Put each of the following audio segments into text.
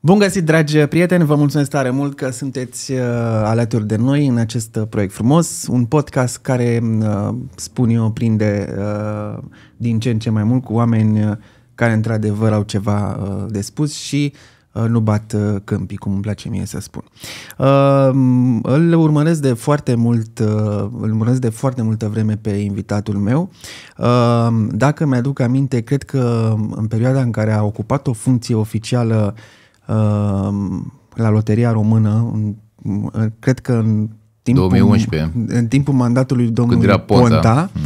Bun găsit, dragi prieteni! Vă mulțumesc tare mult că sunteți uh, alături de noi în acest uh, proiect frumos, un podcast care, uh, spun eu, prinde din ce în ce mai mult cu oameni care, într-adevăr, au ceva de spus și nu bat câmpii, cum îmi place mie să spun. Îl urmăresc de foarte mult, îl urmăresc de foarte multă vreme pe invitatul meu. Dacă mi-aduc aminte, cred că în perioada în care a ocupat o funcție oficială Ehm, la Loteria Română, cred că în timpul, 2011. În timpul mandatului domnului Ponta, mm.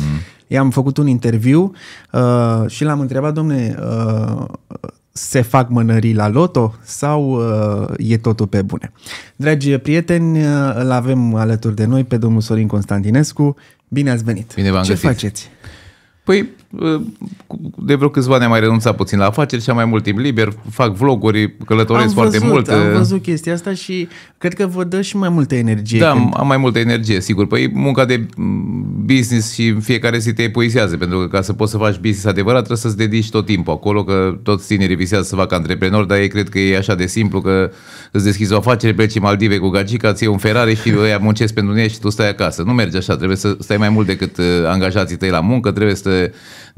i-am făcut un interviu uh, și l-am întrebat, domne, uh, se fac mănării la loto sau uh, e totul pe bune? Dragi prieteni, uh, îl avem alături de noi pe domnul Sorin Constantinescu. Bine ați venit! Bine v-am Ce găsit. faceți? Păi, de vreo câțiva ani am mai renunțat puțin la afaceri și am mai mult timp liber, fac vloguri, călătoresc am foarte mult. Am văzut chestia asta și cred că vă dă și mai multă energie. Da, când... am mai multă energie, sigur. Păi munca de mm, business și în fiecare zi te epuizează, pentru că ca să poți să faci business adevărat trebuie să-ți dedici tot timpul acolo, că toți tinerii visează să facă antreprenori, dar ei cred că e așa de simplu că îți deschizi o afacere, pleci în Maldive cu gagica, ți un Ferrari și ăia muncesc pentru tine și tu stai acasă. Nu merge așa, trebuie să stai mai mult decât uh, angajații tăi la muncă, trebuie să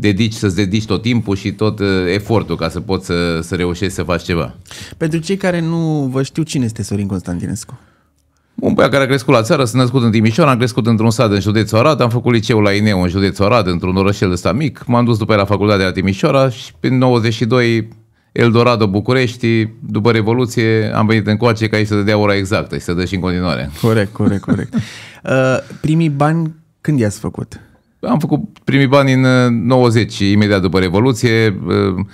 dedici, să-ți dedici tot timpul și tot uh, efortul ca să poți să, să reușești să faci ceva. Pentru cei care nu vă știu, cine este Sorin Constantinescu? Un băiat care a crescut la țară, s-a născut în Timișoara, am crescut într-un sat în județul Arad, am făcut liceul la Ineu în județul Arad, într-un orășel ăsta mic, m-am dus după aia la facultatea la Timișoara și prin 92 Eldorado București, după Revoluție am venit în coace ca aici să dea ora exactă și să dă și în continuare. Corect, corect, corect. Uh, primii bani când i-ați făcut? am făcut primii bani în 90, uh, imediat după Revoluție, uh,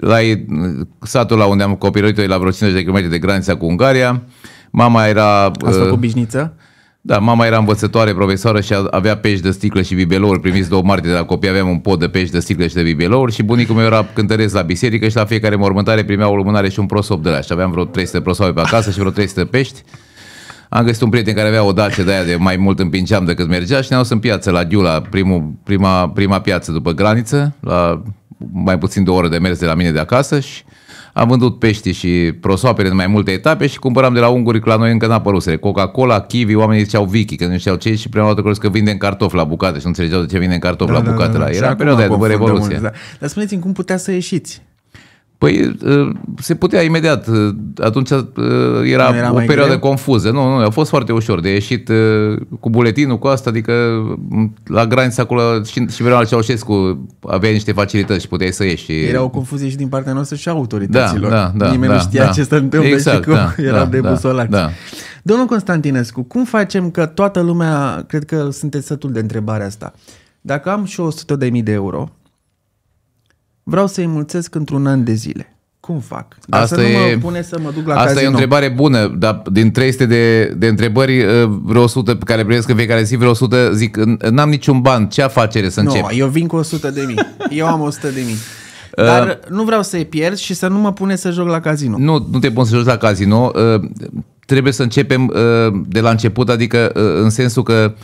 la uh, satul la unde am copilărit la vreo 50 de km de granița cu Ungaria. Mama era... Ați făcut bișniță? Da, mama era învățătoare, profesoară și avea pești de sticlă și bibelouri. Primiți două martie de la copii, aveam un pod de pești de sticlă și de bibelouri și bunicul meu era cântăresc la biserică și la fiecare mormântare primea o lumânare și un prosop de la și aveam vreo 300 prosoape pe acasă și vreo 300 pești. Am găsit un prieten care avea o dace de aia de mai mult împingeam decât mergea și ne-am dus în piață la Giula, primul, prima, prima piață după graniță, la mai puțin de o oră de mers de la mine de acasă și am vândut pești și prosoapele în mai multe etape și cumpăram de la unguri, că la noi încă n-a părut Coca-Cola, kiwi, oamenii ziceau Vicky, că nu știau ce și prima dată crezi că vindem cartofi la bucate și nu înțelegeau de ce vindem cartofi da, la da, da, bucate. Da, da, la. Era perioada după Revoluție. da. Dar spuneți-mi cum putea să ieșiți? Păi ă, se putea imediat. Ă, atunci ă, era, era o perioadă greu? confuză. Nu, nu, a fost foarte ușor de ieșit cu buletinul, cu asta, adică la granița acolo și, și vreau al Ceaușescu avea niște facilități și puteai să ieși. Era o confuzie și din partea noastră și a autorităților. Da, da, da, Nimeni da, nu știa da, ce se întâmplă exact, și cum da, era da, de da, busolați. Da, da. Domnul Constantinescu, cum facem că toată lumea, cred că sunteți sătul de întrebarea asta, dacă am și 100.000 de euro, vreau să-i mulțesc într-un an de zile. Cum fac? Dar asta să nu e, mă pune să mă duc la Asta casino. e o întrebare bună, dar din 300 de, de întrebări, ă, vreo 100 pe care primesc în fiecare zi, vreo 100 zic, n-am niciun ban, ce afacere să încep? Nu, no, eu vin cu 100 de mii. Eu am 100 de mii. Ă, dar uh, nu vreau să-i pierd și să nu mă pune să joc la casino. Nu, nu te pun să joci la casino. Uh, trebuie să începem uh, de la început, adică uh, în sensul că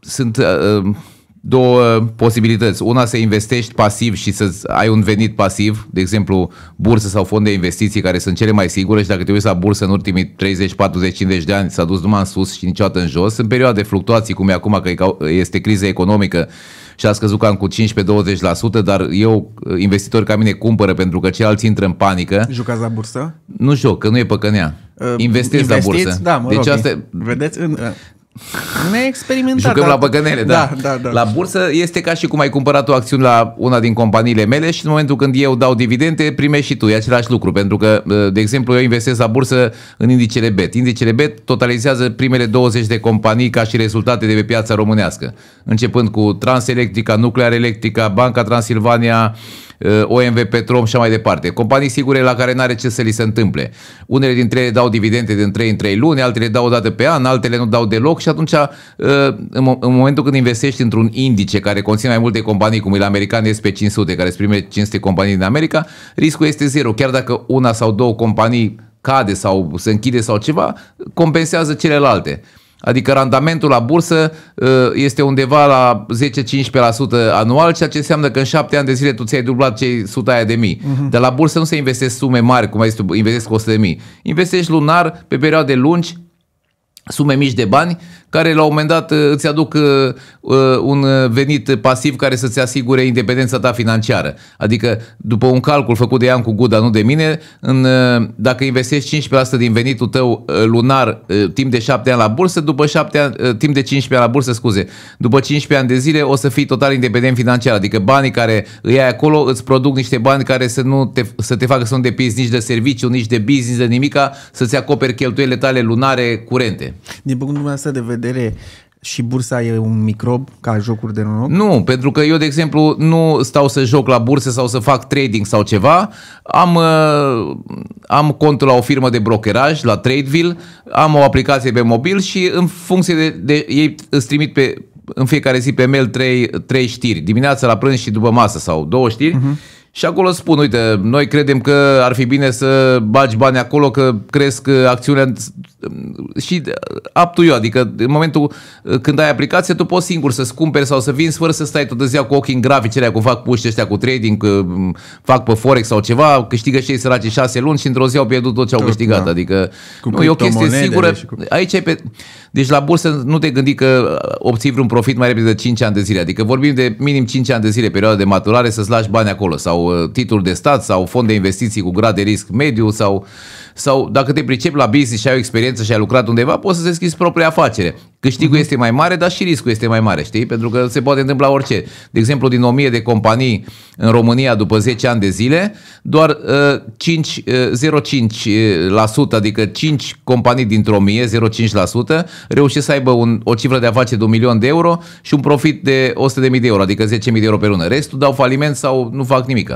sunt... Uh, două uh, posibilități. Una să investești pasiv și să ai un venit pasiv, de exemplu bursă sau fond de investiții care sunt cele mai sigure și dacă te uiți la bursă în ultimii 30, 40, 50 de ani s-a dus numai în sus și niciodată în jos. În perioada de fluctuații cum e acum că este criză economică și a scăzut cam cu 15-20%, dar eu uh, investitori ca mine cumpără pentru că ceilalți intră în panică. Jucați la bursă? Nu joc, că nu e păcănea. Uh, investiți la bursă. Da, mă deci rog, asta... Vedeți? În... Uh, ne experimentat. Jucăm la păcănele, da. da. Da, da, La bursă este ca și cum ai cumpărat o acțiune la una din companiile mele și în momentul când eu dau dividende, primești și tu. E același lucru, pentru că, uh, de exemplu, eu investesc la bursă în indicele BET. Indicele BET totalizează primele 20 de companii ca și rezultate de pe piața românească. Începând cu Transelectrica, Nuclear Electrica, Banca Transilvania, Uh, OMV Petrom și mai departe. Companii sigure la care n-are ce să li se întâmple. Unele dintre ele dau dividende din 3 în 3 luni, altele dau o dată pe an, altele nu dau deloc și atunci uh, în momentul când investești într-un indice care conține mai multe companii, cum e la american SP500, care îți primele 500 companii din America, riscul este zero. Chiar dacă una sau două companii cade sau se închide sau ceva, compensează celelalte. Adică randamentul la bursă uh, este undeva la 10-15% anual, ceea ce înseamnă că în 7 ani de zile tu ți-ai dublat cei 100 aia de mii. Uh-huh. Dar la bursă nu se investesc sume mari, cum ai zis tu, investesc 100 de mii. Investești lunar, pe perioade lungi, sume mici de bani, care la un moment dat uh, îți aduc uh, uh, un venit pasiv care să-ți asigure independența ta financiară. Adică, după un calcul făcut de Ian cu Guda, nu de mine, în, dacă investești 15% din venitul tău lunar timp de 7 ani la bursă, după 7 ani, timp de 15 ani la bursă, scuze, după 15 ani de zile o să fii total independent financiar. Adică banii care îi ai acolo îți produc niște bani care să, nu te, să te facă să nu depinzi nici de serviciu, nici de business, de nimica, să-ți acoperi cheltuielile tale lunare curente. Din punctul meu de vedere, vedere și bursa e un microb ca jocuri de noroc? Nu, pentru că eu, de exemplu, nu stau să joc la burse sau să fac trading sau ceva. Am, uh, am contul la o firmă de brokeraj, la Tradeville, am o aplicație pe mobil și în funcție de, de ei îți trimit pe, în fiecare zi pe mail trei, trei știri, dimineața la prânz și după masă sau două știri. Uh-huh. Și acolo spun, uite, noi credem că ar fi bine să bagi bani acolo, că cresc acțiunea Ehm, și uh, up to you, adică în momentul uh, când ai aplicație, tu poți singur să-ți cumperi sau să vinzi fără să stai tot ziua cu ochii în graficele cu fac puști ăștia cu trading, că uh, fac pe Forex sau ceva, câștigă și ei săraci șase luni și într-o zi au pierdut tot ce au câștigat. Da. Adică cu nu, e o chestie sigură. Cu... Aici pe... Deci la bursă nu te gândi că obții vreun profit mai repede de 5 ani de zile. Adică vorbim de minim 5 ani de zile, perioada de maturare, să-ți lași bani acolo sau titluri de stat sau fond de investiții cu grad de risc mediu sau, sau dacă te pricepi la business și ai o experiență experiență și ai lucrat undeva, poți să deschizi propria afacere. Câștigul uh-huh. este mai mare, dar și riscul este mai mare, știi? Pentru că se poate întâmpla orice. De exemplu, din 1000 de companii în România după 10 ani de zile, doar uh, 5, uh, 0,5%, uh, adică 5 companii dintr-o 1000, 0,5%, reușesc să aibă un, o cifră de afaceri de 1 milion de euro și un profit de 100.000 de euro, adică 10.000 de euro pe lună. Restul dau faliment sau nu fac nimic.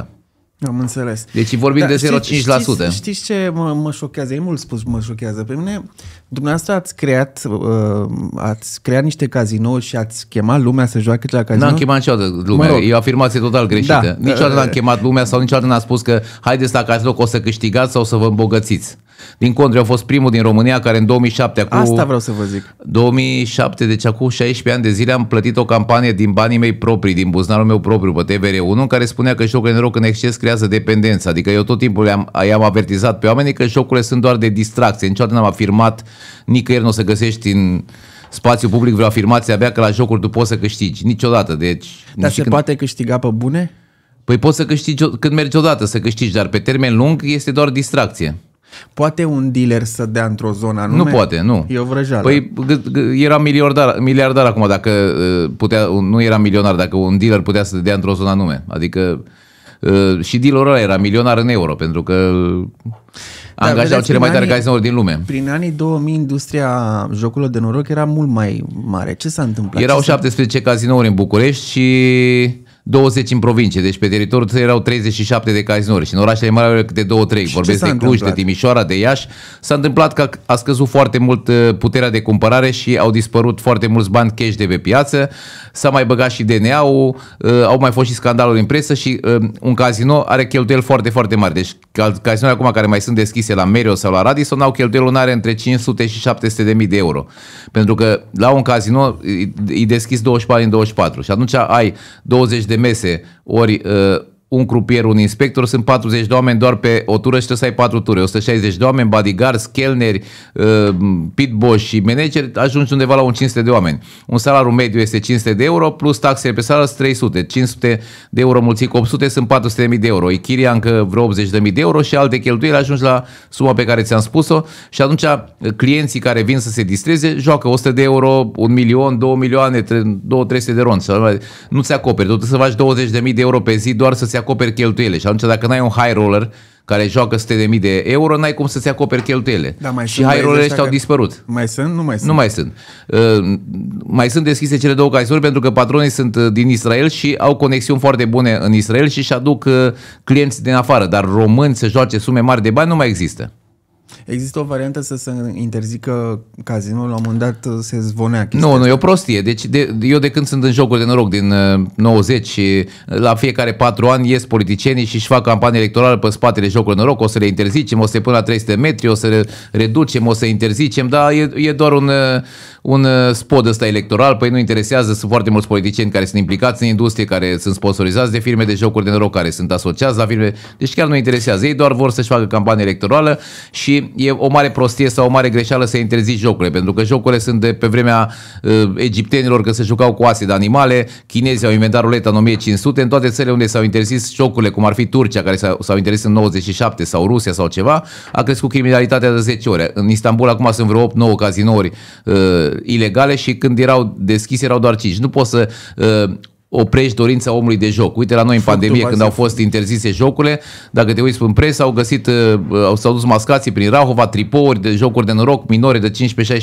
Am înțeles. Deci vorbim da, de 0,5%. Știți, știți ce mă, mă șochează? E mult spus mă șochează pe mine. Dumneavoastră ați creat, uh, ați creat niște cazinouri și ați chemat lumea să joace la casino? N-am chemat niciodată lumea. Mă rog. E o afirmație total greșită. Da. Niciodată n-am chemat lumea sau niciodată n-am spus că haideți la cazinou, că o să câștigați sau să vă îmbogățiți. Din contră, eu am fost primul din România care în 2007, acum, Asta vreau să vă zic. 2007, deci acum 16 ani de zile am plătit o campanie din banii mei proprii, din buzunarul meu propriu pe TVR1, în care spunea că jocurile de noroc în exces creează dependență. Adică eu tot timpul i-am, i-am avertizat pe oamenii că jocurile sunt doar de distracție. Niciodată n-am afirmat, nicăieri nu o să găsești în spațiu public vreo afirmație abia că la jocuri tu poți să câștigi. Niciodată. Deci, Dar se când... poate câștiga pe bune? Păi poți să câștigi când mergi odată să câștigi, dar pe termen lung este doar distracție. Poate un dealer să dea într-o zonă anume? Nu poate, nu. E o vrăjeală. Păi era miliardar, miliardar acum, dacă uh, putea, nu era milionar, dacă un dealer putea să dea într-o zonă anume. Adică uh, și dealerul ăla era milionar în euro, pentru că da, angajau vedeți, cele mai tare cazinuri din lume. Prin anii 2000, industria jocurilor de noroc era mult mai mare. Ce s-a întâmplat? Erau 17 cazinouri în București și 20 în provincie, deci pe teritoriul țării erau 37 de cazinouri și în orașele mari erau câte 2-3, vorbesc de Cluj, de Timișoara, de Iași. S-a întâmplat că a scăzut foarte mult uh, puterea de cumpărare și au dispărut foarte mulți bani cash de pe piață, s-a mai băgat și DNA-ul, uh, au mai fost și scandaluri în presă și uh, un cazino are cheltuieli foarte, foarte mari. Deci cazinoare acum care mai sunt deschise la Merio sau la Radisson au cheltuieli lunare între 500 și 700 de mii de euro. Pentru că la un cazino e deschis 24 în 24 și atunci ai 20 de de mese, ori uh, un crupier, un inspector, sunt 40 de oameni doar pe o tură și trebuie să ai 4 ture. 160 de oameni, bodyguards, chelneri, uh, pitboss și manageri, ajungi undeva la un 500 de oameni. Un salariu mediu este 500 de euro, plus taxe pe salariu 300. 500 de euro mulțit cu 800 sunt 400.000 de euro. Ichiria încă vreo 80.000 de euro și alte cheltuieli ajungi la suma pe care ți-am spus-o și atunci uh, clienții care vin să se distreze joacă 100 de euro, 1 milion, 2 milioane, 2-300 de ron. Nu ți acoperi, tot să faci 20.000 de euro pe zi doar să-ți acoperi cheltuielile. Și atunci dacă n-ai un high roller care joacă 100.000 de, de euro, n-ai cum să-ți acoperi cheltuielile. Da, mai și high roller ăștia au dispărut. Mai sunt? Nu mai sunt. Nu mai sunt. Uh, mai sunt deschise cele două cazuri pentru că patronii sunt uh, din Israel și au conexiuni foarte bune în Israel și își aduc uh, clienți din afară, dar români să joace sume mari de bani nu mai există. Există o variantă să se interzică cazinul, la un moment dat uh, se zvonea chestia. Nu, nu, e o prostie. Deci de, eu de când sunt în jocuri de noroc din uh, 90, uh, la fiecare patru ani ies politicienii și își fac campanie electorală pe spatele jocului de noroc, o să le interzicem, o să le până la 300 metri, o să le reducem, o să interzicem, dar e, e doar un, uh, un spot ăsta electoral, păi nu interesează, sunt foarte mulți politicieni care sunt implicați în industrie, care sunt sponsorizați de firme de jocuri de noroc, care sunt asociați la firme, deci chiar nu interesează. Ei doar vor să-și facă campanie electorală și e o mare prostie sau o mare greșeală să interzici jocurile, pentru că jocurile sunt de pe vremea uh, egiptenilor că se jucau cu ase de animale, chinezii au inventat ruleta în 1500, în toate țările unde s-au interzis jocurile, cum ar fi Turcia, care s-au interzis în 97 sau Rusia sau ceva, a crescut criminalitatea de 10 ore. În Istanbul acum sunt vreo 8-9 cazinouri uh, ilegale și când erau deschise erau doar 5. Nu poți să uh, oprești dorința omului de joc. Uite la noi în pandemie Fructu, când au fost interzise jocurile, dacă te uiți în presă, au găsit, uh, au, s-au dus mascații prin Rahova, tripouri, de jocuri de noroc, minore de 15-16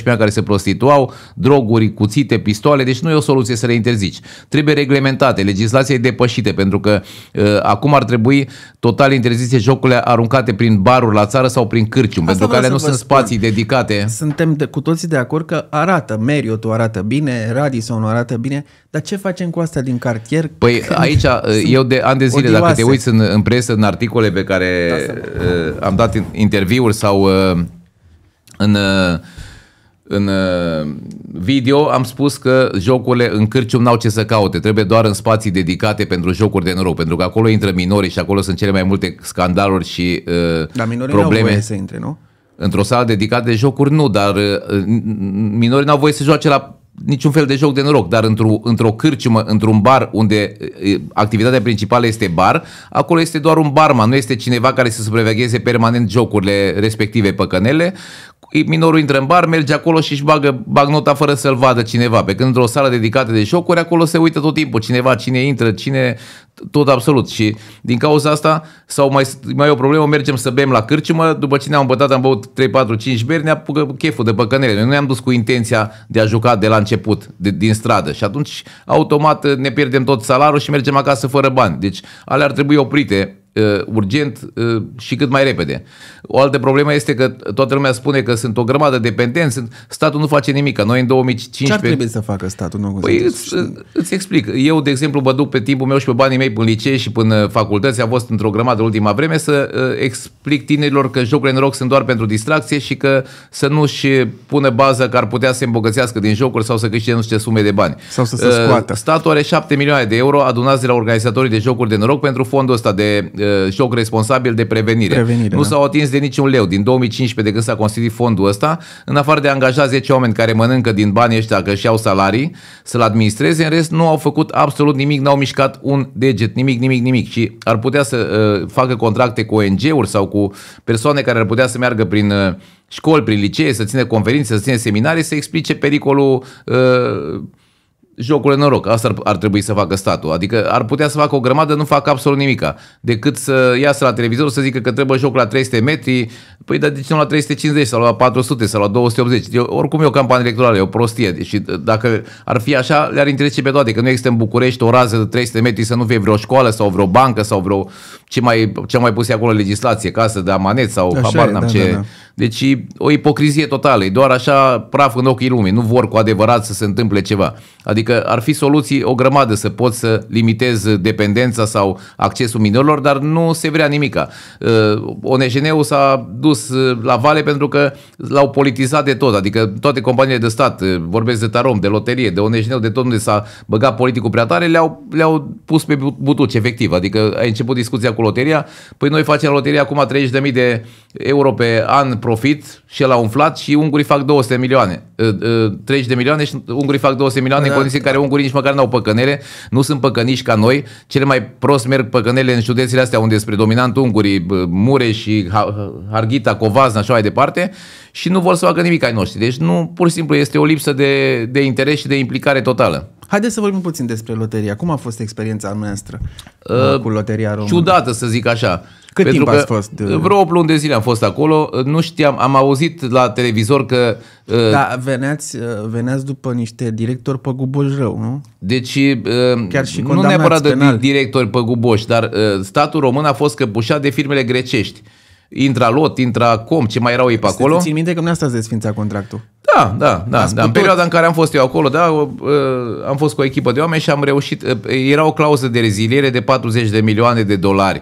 ani care se prostituau, droguri, cuțite, pistoale, deci nu e o soluție să le interzici. Trebuie reglementate, legislația e depășită, pentru că uh, acum ar trebui total interzise jocurile aruncate prin baruri la țară sau prin cârcium, pentru că alea nu sunt spun. spații dedicate. Suntem de, cu toții de acord că arată, Marriott arată bine, Radisson arată bine, dar ce facem cu asta din cartier? Păi aici, eu de ani de zile, odioase. dacă te uiți în, în presă, în articole pe care da, uh, am dat interviuri sau uh, în... Uh, în uh, video am spus că jocurile în cârcium n-au ce să caute, trebuie doar în spații dedicate pentru jocuri de noroc, pentru că acolo intră minorii și acolo sunt cele mai multe scandaluri și uh, Dar minorii probleme. voie să intre, nu? Într-o sală dedicată de jocuri nu, dar uh, minorii n-au voie să joace la niciun fel de joc de noroc, dar într-o, într-o cârciumă, într-un bar unde uh, activitatea principală este bar, acolo este doar un barman, nu este cineva care să supravegheze permanent jocurile respective păcănele, minorul intră în bar, merge acolo și își bagă bagnota fără să-l vadă cineva. Pe când într-o sală dedicată de jocuri, acolo se uită tot timpul cineva, cine intră, cine tot absolut. Și din cauza asta, sau mai, mai e o problemă, mergem să bem la cârciumă, după ce ne-am bătat, am băut 3, 4, 5 beri, ne apucă cheful de păcănele. Noi nu ne-am dus cu intenția de a juca de la început, de, din stradă. Și atunci, automat, ne pierdem tot salarul și mergem acasă fără bani. Deci, alea ar trebui oprite urgent și cât mai repede. O altă problemă este că toată lumea spune că sunt o grămadă de dependenți, statul nu face nimic. Noi în 2015... Ce ar trebui să facă statul? Nu păi îți, îți explic. Eu, de exemplu, mă duc pe timpul meu și pe banii mei până licee și până uh, facultăți, am fost într-o grămadă ultima vreme să uh, explic tinerilor că jocurile în roc sunt doar pentru distracție și că să nu-și pună bază că ar putea să se îmbogățească din jocuri sau să câștige nu știu ce sume de bani. Sau să se scoată. Uh, statul are 7 milioane de euro adunați de la organizatorii de jocuri de noroc pentru fondul ăsta de Uh, joc responsabil de prevenire. prevenire nu da. s-au atins de niciun leu. Din 2015, de când s-a constituit fondul ăsta, în afară de a angaja 10 oameni care mănâncă din banii ăștia că și-au salarii să-l administreze, în rest nu au făcut absolut nimic, n-au mișcat un deget, nimic, nimic, nimic. Și ar putea să uh, facă contracte cu ONG-uri sau cu persoane care ar putea să meargă prin uh, școli, prin licee, să ține conferințe, să ține seminarii, să explice pericolul uh, jocul noroc. Asta ar, ar trebui să facă statul. Adică ar putea să facă o grămadă, nu fac absolut nimica. Decât să iasă la televizor să zică că trebuie joc la 300 metri. Păi, dar de ce nu la 350 sau la 400 sau la 280? Eu, oricum e o campanie electorală, e o prostie. Deci dacă ar fi așa, le-ar interese pe toate. Că nu există în București o rază de 300 metri să nu fie vreo școală sau vreo bancă sau vreo ce mai, ce mai pus acolo legislație, casă de amanet sau așa habar n-am da, ce... Da, da deci e o ipocrizie totală, e doar așa praf în ochii lumii, nu vor cu adevărat să se întâmple ceva. Adică ar fi soluții o grămadă să pot să limitez dependența sau accesul minorilor, dar nu se vrea nimica. Uh, ONJN-ul s-a dus uh, la vale pentru că l-au politizat de tot, adică toate companiile de stat, uh, vorbesc de Tarom, de loterie, de ong de tot unde s-a băgat politicul prea tare, le-au, le-au pus pe butuci, efectiv. Adică a început discuția cu loteria, păi noi facem loteria acum 30.000 de euro pe an profit și el a umflat și ungurii fac 200 milioane, 30 ă, ă, de milioane și ungurii fac 200 milioane da. în condiții în care ungurii nici măcar n-au păcănele, nu sunt păcăniși ca noi, cele mai prost merg păcănele în județele astea unde spre predominant ungurii, mure și Harghita, Covazna și așa mai departe și nu vor să facă nimic ai noștri. Deci nu, pur și simplu este o lipsă de, de interes și de implicare totală. Haideți să vorbim puțin despre loteria. Cum a fost experiența noastră uh, cu loteria română? Ciudată, să zic așa. Uh, cât Pentru timp ați fost? Uh, vreo 8 luni de zile am fost acolo, uh, nu știam, am auzit la televizor că... Uh, da, veneați, veneați după niște directori guboș rău, nu? Deci, Chiar și nu neapărat de directori guboș, dar statul român a fost căpușat de firmele grecești. lot, intra com, ce mai erau ei pe acolo. Țin minte că nu asta ați desfințat contractul. Da, da, da. da. În perioada în care am fost eu acolo, da, am fost cu o echipă de oameni și am reușit, era o clauză de reziliere de 40 de milioane de dolari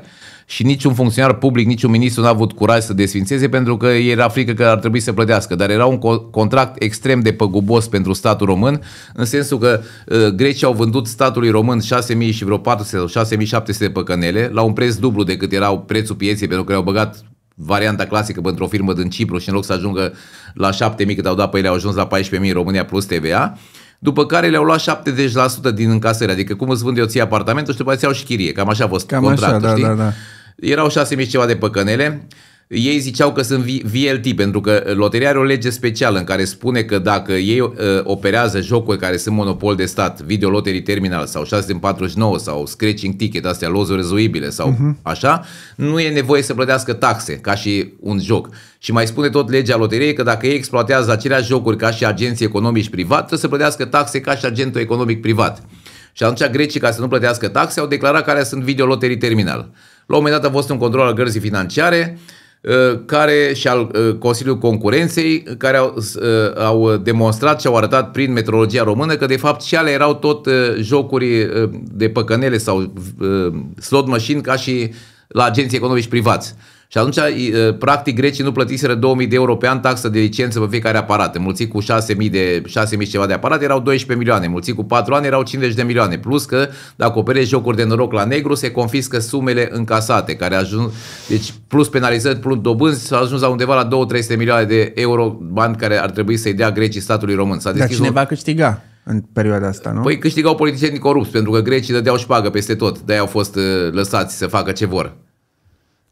și niciun funcționar public, niciun ministru n-a avut curaj să desfințeze pentru că era frică că ar trebui să plătească. Dar era un contract extrem de păgubos pentru statul român, în sensul că uh, grecii au vândut statului român 6.000 și vreo 400 sau 6.700 de păcănele la un preț dublu decât erau prețul pieței pentru că le-au băgat varianta clasică pentru o firmă din Cipru și în loc să ajungă la 7.000 cât au dat pe păi ele, au ajuns la 14.000 în România plus TVA după care le-au luat 70% din încasări, adică cum îți vând eu ție apartamentul și după aceea iau și chirie, cam așa a fost cam contractul, așa, da, știi? Da, da erau 6.000 ceva de păcănele, ei ziceau că sunt VLT, pentru că loteria are o lege specială în care spune că dacă ei uh, operează jocuri care sunt monopol de stat, video lottery terminal sau 6 din 49 sau scratching ticket, astea lozuri rezuibile sau uh-huh. așa, nu e nevoie să plătească taxe ca și un joc. Și mai spune tot legea loteriei că dacă ei exploatează aceleași jocuri ca și agenții economici privat, trebuie să plătească taxe ca și agentul economic privat. Și atunci grecii, ca să nu plătească taxe, au declarat care sunt video lottery terminal. La un moment dat a fost un control al gărzii financiare uh, care și al uh, Consiliului Concurenței, uh, care au, au demonstrat și au arătat prin metrologia română că de fapt și ale erau tot jocuri de păcănele sau slot machine ca și la agenții economici privați. Și atunci, practic, grecii nu plătiseră 2000 de euro pe an taxă de licență pe fiecare aparat. Mulțit cu 6000 de 6000 ceva de aparate erau 12 milioane, mulțit cu 4 ani erau 50 de milioane. Plus că dacă operezi jocuri de noroc la negru, se confiscă sumele încasate, care ajung, deci plus penalizări, plus dobânzi, s-a ajuns la undeva la 2-300 milioane de euro bani care ar trebui să-i dea grecii statului român. S-a Dar cineva un... câștiga în perioada asta, nu? Păi câștigau politicienii corupți, pentru că grecii dădeau șpagă peste tot, de-aia au fost uh, lăsați să facă ce vor.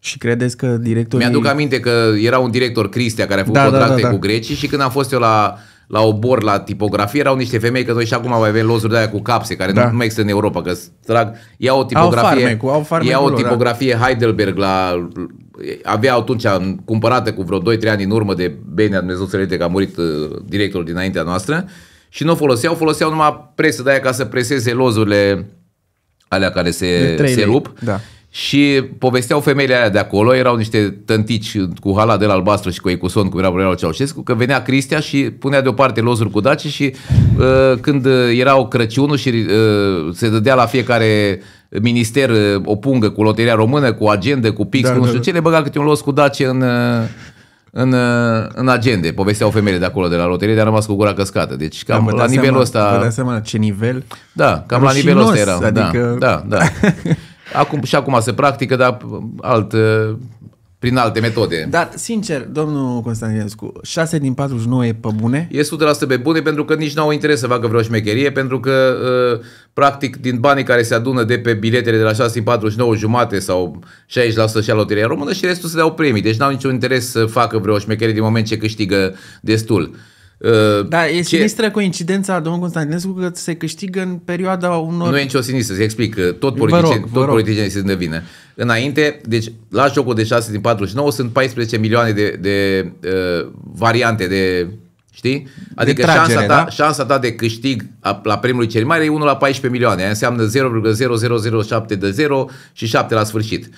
Și credeți că directorul Mi-aduc aminte că era un director, Cristia, care a făcut da, da contracte da, da, da. cu grecii și când am fost eu la, la obor, la tipografie, erau niște femei, că noi și acum mai avem lozuri de aia cu capse, care da. nu mai există în Europa, că trag, iau o tipografie, au farmecul, au farmecul, iau o da. tipografie da. Heidelberg la avea atunci cumpărată cu vreo 2-3 ani în urmă de bine Dumnezeu să că a murit uh, directorul dinaintea noastră și nu o foloseau, foloseau numai presă de aia ca să preseze lozurile alea care se, se rup. Da. Și povesteau femeile alea de acolo, erau niște tântici cu hala de la albastru și cu ecuson, cum era Brunel Ceaușescu, că venea Cristia și punea deoparte lozuri cu daci și uh, când uh, erau Crăciunul și uh, se dădea la fiecare minister uh, o pungă cu loteria română, cu agende, cu pix, da, cu nu da, știu da. ce, le băga câte un los cu daci în... Uh, în, uh, în agende. Povesteau femeile de acolo, de la loterie, dar a rămas cu gura căscată. Deci cam da, la nivelul seama, ăsta... Vă dați seama ce nivel? Da, cam Rușinos, la nivelul ăsta era. Da, adică... Da, da, da. Acum, și acum se practică, dar uh, alt, uh, prin alte metode. Dar, sincer, domnul Constantinescu, 6 din 49 e pe bune? E 100% pe bune pentru că nici nu au interes să facă vreo șmecherie, pentru că, uh, practic, din banii care se adună de pe biletele de la 6 din 49 jumate sau 60% și la loteria română și restul se dau premii. Deci n-au niciun interes să facă vreo șmecherie din moment ce câștigă destul. Uh, da, e ce... sinistră coincidența, domnul Constantinescu, că se câștigă în perioada unor... Nu e nicio sinistră, să explic, tot politicienii politicieni sunt Înainte, deci la jocul de 6 din 49 sunt 14 milioane de, de uh, variante de Știi? Adică de tragere, șansa, ta, da? șansa ta de câștig a, la primul cel mare e 1 la 14 milioane. Aia înseamnă 0,0007 de 0 și 7 la sfârșit.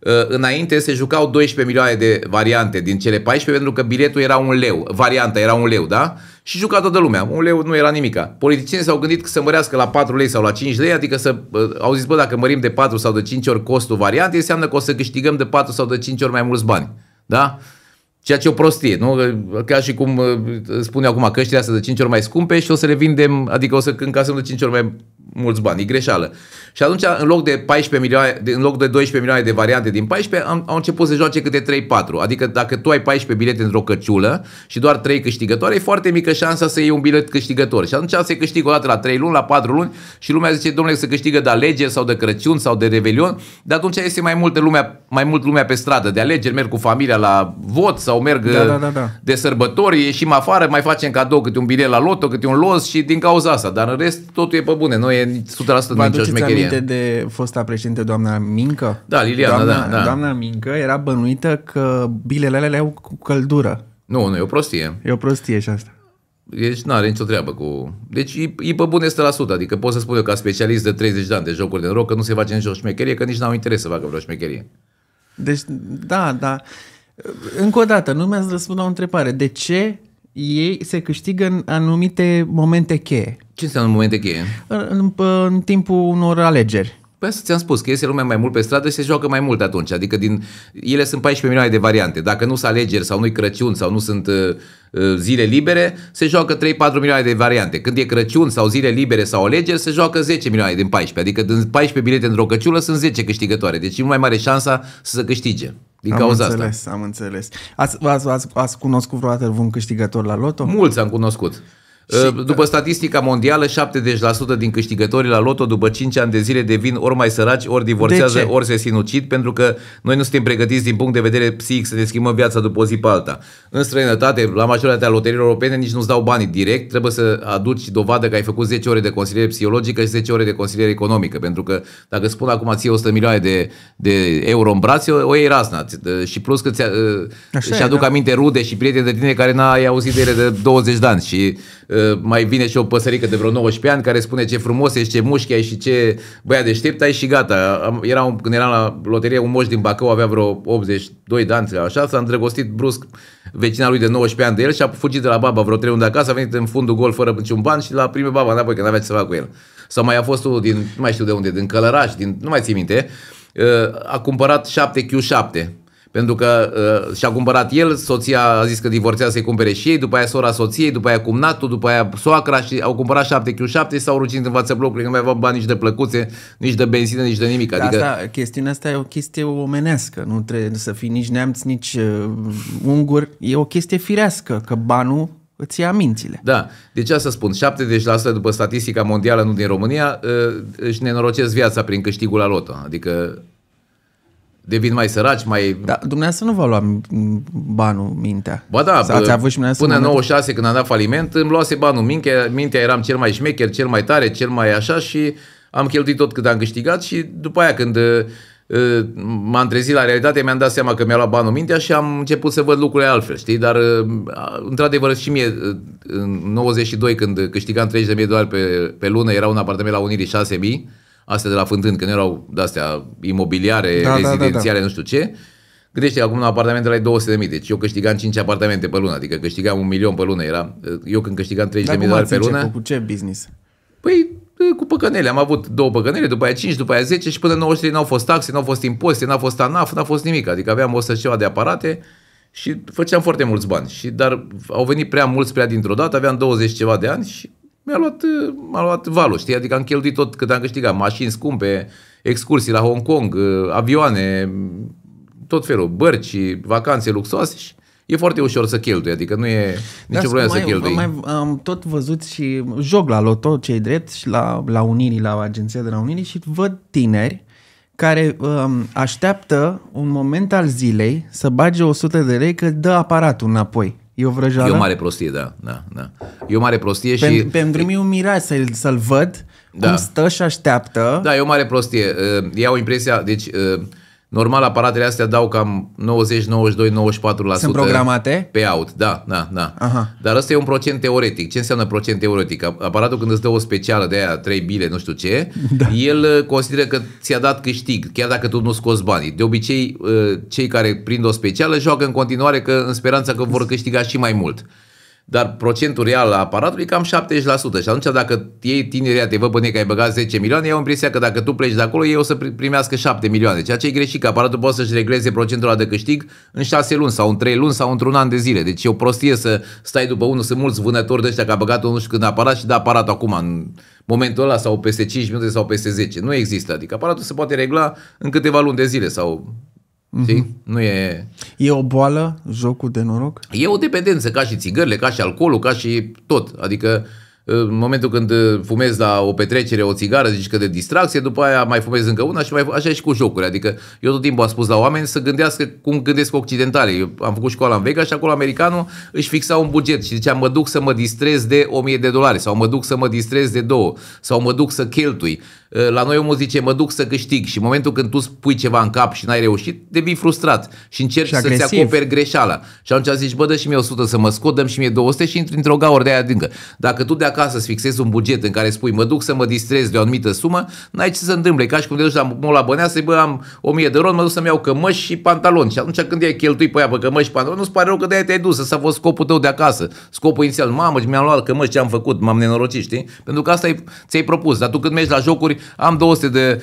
Uh, înainte se jucau 12 milioane de variante din cele 14 pentru că biletul era un leu, varianta era un leu, da? Și juca toată lumea. Un leu nu era nimica. Politicienii s-au gândit că să mărească la 4 lei sau la 5 lei, adică să, uh, au zis, bă, dacă mărim de 4 sau de 5 ori costul variantei, înseamnă că o să câștigăm de 4 sau de 5 ori mai mulți bani. Da? Ceea ce e o prostie, nu? Ca și cum uh, spune acum căștile astea de 5 ori mai scumpe și o să le vindem, adică o să încasăm de 5 ori mai mulți bani, e greșeală. Și atunci, în loc de, 14 milioane, în loc de 12 milioane de variante din 14, am, au început să joace câte 3-4. Adică dacă tu ai 14 bilete într-o căciulă și doar 3 câștigători, e foarte mică șansa să iei un bilet câștigător. Și atunci se câștigă o dată la 3 luni, la 4 luni și lumea zice, domnule, să câștigă de alegeri sau de Crăciun sau de Revelion, de atunci este mai multă lumea, mai mult lumea pe stradă de alegeri, merg cu familia la vot sau merg da, da, da, da. de sărbători, ieșim afară, mai facem cadou câte un bilet la loto, câte un los și din cauza asta. Dar în rest totul e pe bune. Noi e 100% din Vă nicio șmecherie. aminte de fosta președinte doamna Mincă? Da, Liliana, doamna, da, da. Doamna Mincă era bănuită că bilele alea le au cu căldură. Nu, nu, e o prostie. E o prostie și asta. Deci nu are nicio treabă cu... Deci e, e pe bune 100%, adică pot să spun eu ca specialist de 30 de ani de jocuri de noroc că nu se face nicio șmecherie, că nici n-au interes să facă vreo șmecherie. Deci, da, da. Încă o dată, nu mi-ați răspuns la o întrebare. De ce ei se câștigă în anumite momente cheie. Ce înseamnă momente cheie? În, în, în timpul unor alegeri. Păi să ți-am spus, că iese lumea mai mult pe stradă și se joacă mai mult atunci. Adică din, ele sunt 14 milioane de variante. Dacă nu sunt alegeri sau nu-i Crăciun sau nu sunt uh, uh zile libere, se joacă 3-4 milioane de variante. Când e Crăciun sau zile libere sau alegeri, se joacă 10 milioane din 14. Adică din 14 bilete într-o căciulă sunt 10 câștigătoare. Deci e mai mare șansa să se câștige. Din am cauza înțeles, asta. Am înțeles. Ați, ați, ați, ați cunoscut vreodată un câștigător la loto? Mulți am cunoscut. Și, ă, după da. statistica mondială, 70% din câștigătorii la loto după 5 ani de zile devin ori mai săraci, ori divorțează, ori se sinucid, pentru că noi nu suntem pregătiți din punct de vedere psihic să ne schimbăm viața după o zi pe alta. În străinătate, la majoritatea loteriilor europene, nici nu-ți dau banii direct, trebuie să aduci dovadă că ai făcut 10 ore de consiliere psihologică și 10 ore de consiliere economică, pentru că dacă spun acum ție 100 milioane de, de euro în braț, o, o iei rasna. Ă, și plus că ți-aduc ă, da. aminte rude și prieteni de tine care n-ai auzit de ele de 20 de ani și Eh, mai vine și o păsărică de vreo 19 ani care spune ce frumos ești, ce mușchi ai și ce băiat deștept ai și gata. Era un, când eram la loterie, un moș din Bacău avea vreo 82 de ani, așa, s-a îndrăgostit brusc vecina lui de 19 ani de el și a fugit de la baba vreo 3 de acasă, a venit în fundul gol fără niciun ban și la prime baba înapoi, că n-avea ce să facă cu el. Sau mai a fost unul din, nu mai știu de unde, din Călăraș, din, nu mai ții minte, eh, a cumpărat 7 Q7 pentru că uh, și-a cumpărat el, soția a zis că divorțează să-i cumpere și ei, după aia sora soției, după aia cumnatul, după aia soacra și au cumpărat 7 Q7 și s-au rugit în fața blocului, nu mai aveau bani nici de plăcuțe, nici de benzină, nici de nimic. Da, adică... Asta, chestiunea asta e o chestie omenească, nu trebuie să fii nici neamț, nici uh, ungur, e o chestie firească, că banul îți ia mințile. Da, deci asta spun, 70% după statistica mondială, nu din România, uh, își nenorocesc viața prin câștigul la loto, adică devin mai săraci, mai... Da, dumneavoastră nu vă lua banul, mintea. Ba da, Sau ați avut și până în 96 când am dat faliment, îmi luase banul mintea, mintea eram cel mai șmecher, cel mai tare, cel mai așa și am cheltuit tot cât am câștigat și după aia când ă, m-am trezit la realitate, mi-am dat seama că mi-a luat banul mintea și am început să văd lucrurile altfel, știi? Dar, ă, într-adevăr, și mie, ă, în 92, când câștigam 30.000 de dolari pe, pe lună, era un apartament la Unirii 6.000, astea de la fântâni, că nu erau de-astea imobiliare, da, rezidențiale, da, da, da. nu știu ce, Gândește acum un apartament la 200 de mii, deci eu câștigam 5 apartamente pe lună, adică câștigam un milion pe lună, era, eu când câștigam 30 de mii dolari pe lună. Cu, ce business? Păi cu păcănele, am avut două păcănele, după aia 5, după aia 10 și până 93 n-au fost taxe, n-au fost impozite, n-a fost ANAF, n-a fost nimic, adică aveam 100 ceva de aparate și făceam foarte mulți bani. Și, dar au venit prea mulți prea dintr-o dată, aveam 20 ceva de ani și mi-a luat, uh, m-a luat valul, știi? Adică am cheltuit tot cât am câștigat, mașini scumpe, excursii la Hong Kong, uh, avioane, tot felul, bărci, vacanțe luxoase și E foarte ușor să cheltui, adică nu e nicio Dar problemă să cheltui. Mai, am tot văzut și joc la loto, cei drept, și la, la Unirii, la agenția de la Unirii și văd tineri care um, așteaptă un moment al zilei să bage 100 de lei că dă aparatul înapoi. E o vrăjoară? E o mare prostie, da. da, da. E o mare prostie și... Pentru mine e un miraj să-l, să-l văd da. cum stă și așteaptă. Da, e o mare prostie. Ă, iau impresia, deci ă, Normal, aparatele astea dau cam 90, 92, 94% Sunt programate? Pe out, da, da, da. Aha. Dar asta e un procent teoretic. Ce înseamnă procent teoretic? Aparatul când îți dă o specială de aia, 3 bile, nu știu ce, da. el uh, consideră că ți-a dat câștig, chiar dacă tu nu scoți banii. De obicei, uh, cei care prind o specială joacă în continuare că în speranța că vor câștiga și mai mult dar procentul real al aparatului e cam 70%. Și atunci dacă ei tinerii te văd pe că ai băgat 10 milioane, ei au impresia că dacă tu pleci de acolo, ei o să primească 7 milioane. Ceea ce e greșit, că aparatul poate să-și regleze procentul ăla de câștig în 6 luni sau în 3 luni sau într-un an de zile. Deci e o prostie să stai după unul, sunt mulți vânători de ăștia că a băgat nu știu când aparat și da aparat acum în momentul ăla sau peste 5 minute sau peste 10. Nu există, adică aparatul se poate regla în câteva luni de zile sau Mhm. Știi? Nu e... E o boală, jocul de noroc? E o dependență, ca și țigările, ca și alcoolul, ca și tot. Adică în momentul când uh, fumezi la o petrecere, o țigară, zici că de distracție, după aia mai fumezi încă una și mai, așa e și cu jocuri. Adică eu tot timpul am spus la oameni să gândească cum gândesc occidentalii. Eu am făcut școala în Vega și acolo americanul își fixa un buget și zicea mă duc să mă distrez de 1000 de dolari sau mă duc să mă distrez de două sau mă duc să cheltui. Eh, la noi omul zice, mă duc să câștig și în momentul când tu spui ceva în cap și n-ai reușit, devii frustrat și încerci și să-ți acoperi greșeala. Și atunci zici, bă, dă și mie 100 să mă scot, dăm și mie 200 și intri într-o gaură de aia adâncă. Dacă tu de acasă îți fixezi un buget în care spui, mă duc să mă distrez de o anumită sumă, n-ai ce să întâmple. Ca și cum te duci la mall la Băneasa, bă, am 1000 de ron, mă duc să-mi iau cămăși și pantaloni. Și atunci când ai cheltui pe aia pe cămăși și pantaloni, nu-ți pare rău că de te-ai dus, să fost scopul tău de acasă. Scopul inițial, mamă, mi-am luat cămăși, ce am făcut, m-am nenorocit, știi? Pentru că asta ți-ai propus. Dar tu când mergi la jocuri, am 200 de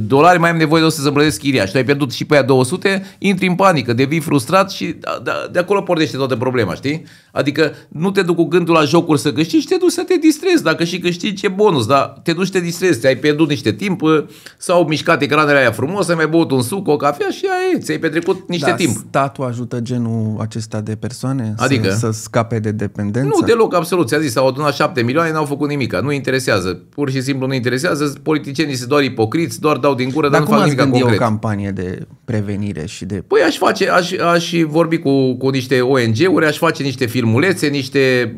dolari, mai am nevoie de 100 să plătesc chiria și tu ai pierdut și pe aia 200, intri în panică, devii frustrat și da, da, de acolo pornește toată problema, știi? Adică nu te duc cu gândul la jocuri să câștigi, te duci să te distrezi. Dacă și câștigi, ce bonus, dar te duci să te distrezi. Ți-ai pierdut niște timp, uh, s-au mișcat ecranele aia frumos, ai mai băut un suc, o cafea și aia e, ți-ai petrecut niște da, timp. statul ajută genul acesta de persoane adică? să, să scape de dependență? Nu, deloc, absolut. Ți-a zis, s-au adunat șapte milioane, n-au făcut nimic. Nu interesează. Pur și simplu nu interesează. Politicienii sunt doar ipocriți, doar dau din gură, dar, dar nu fac nimic concret. o campanie de prevenire și de... Păi aș face, aș, aș vorbi cu, cu niște ONG-uri, aș face niște filme filmulețe, niște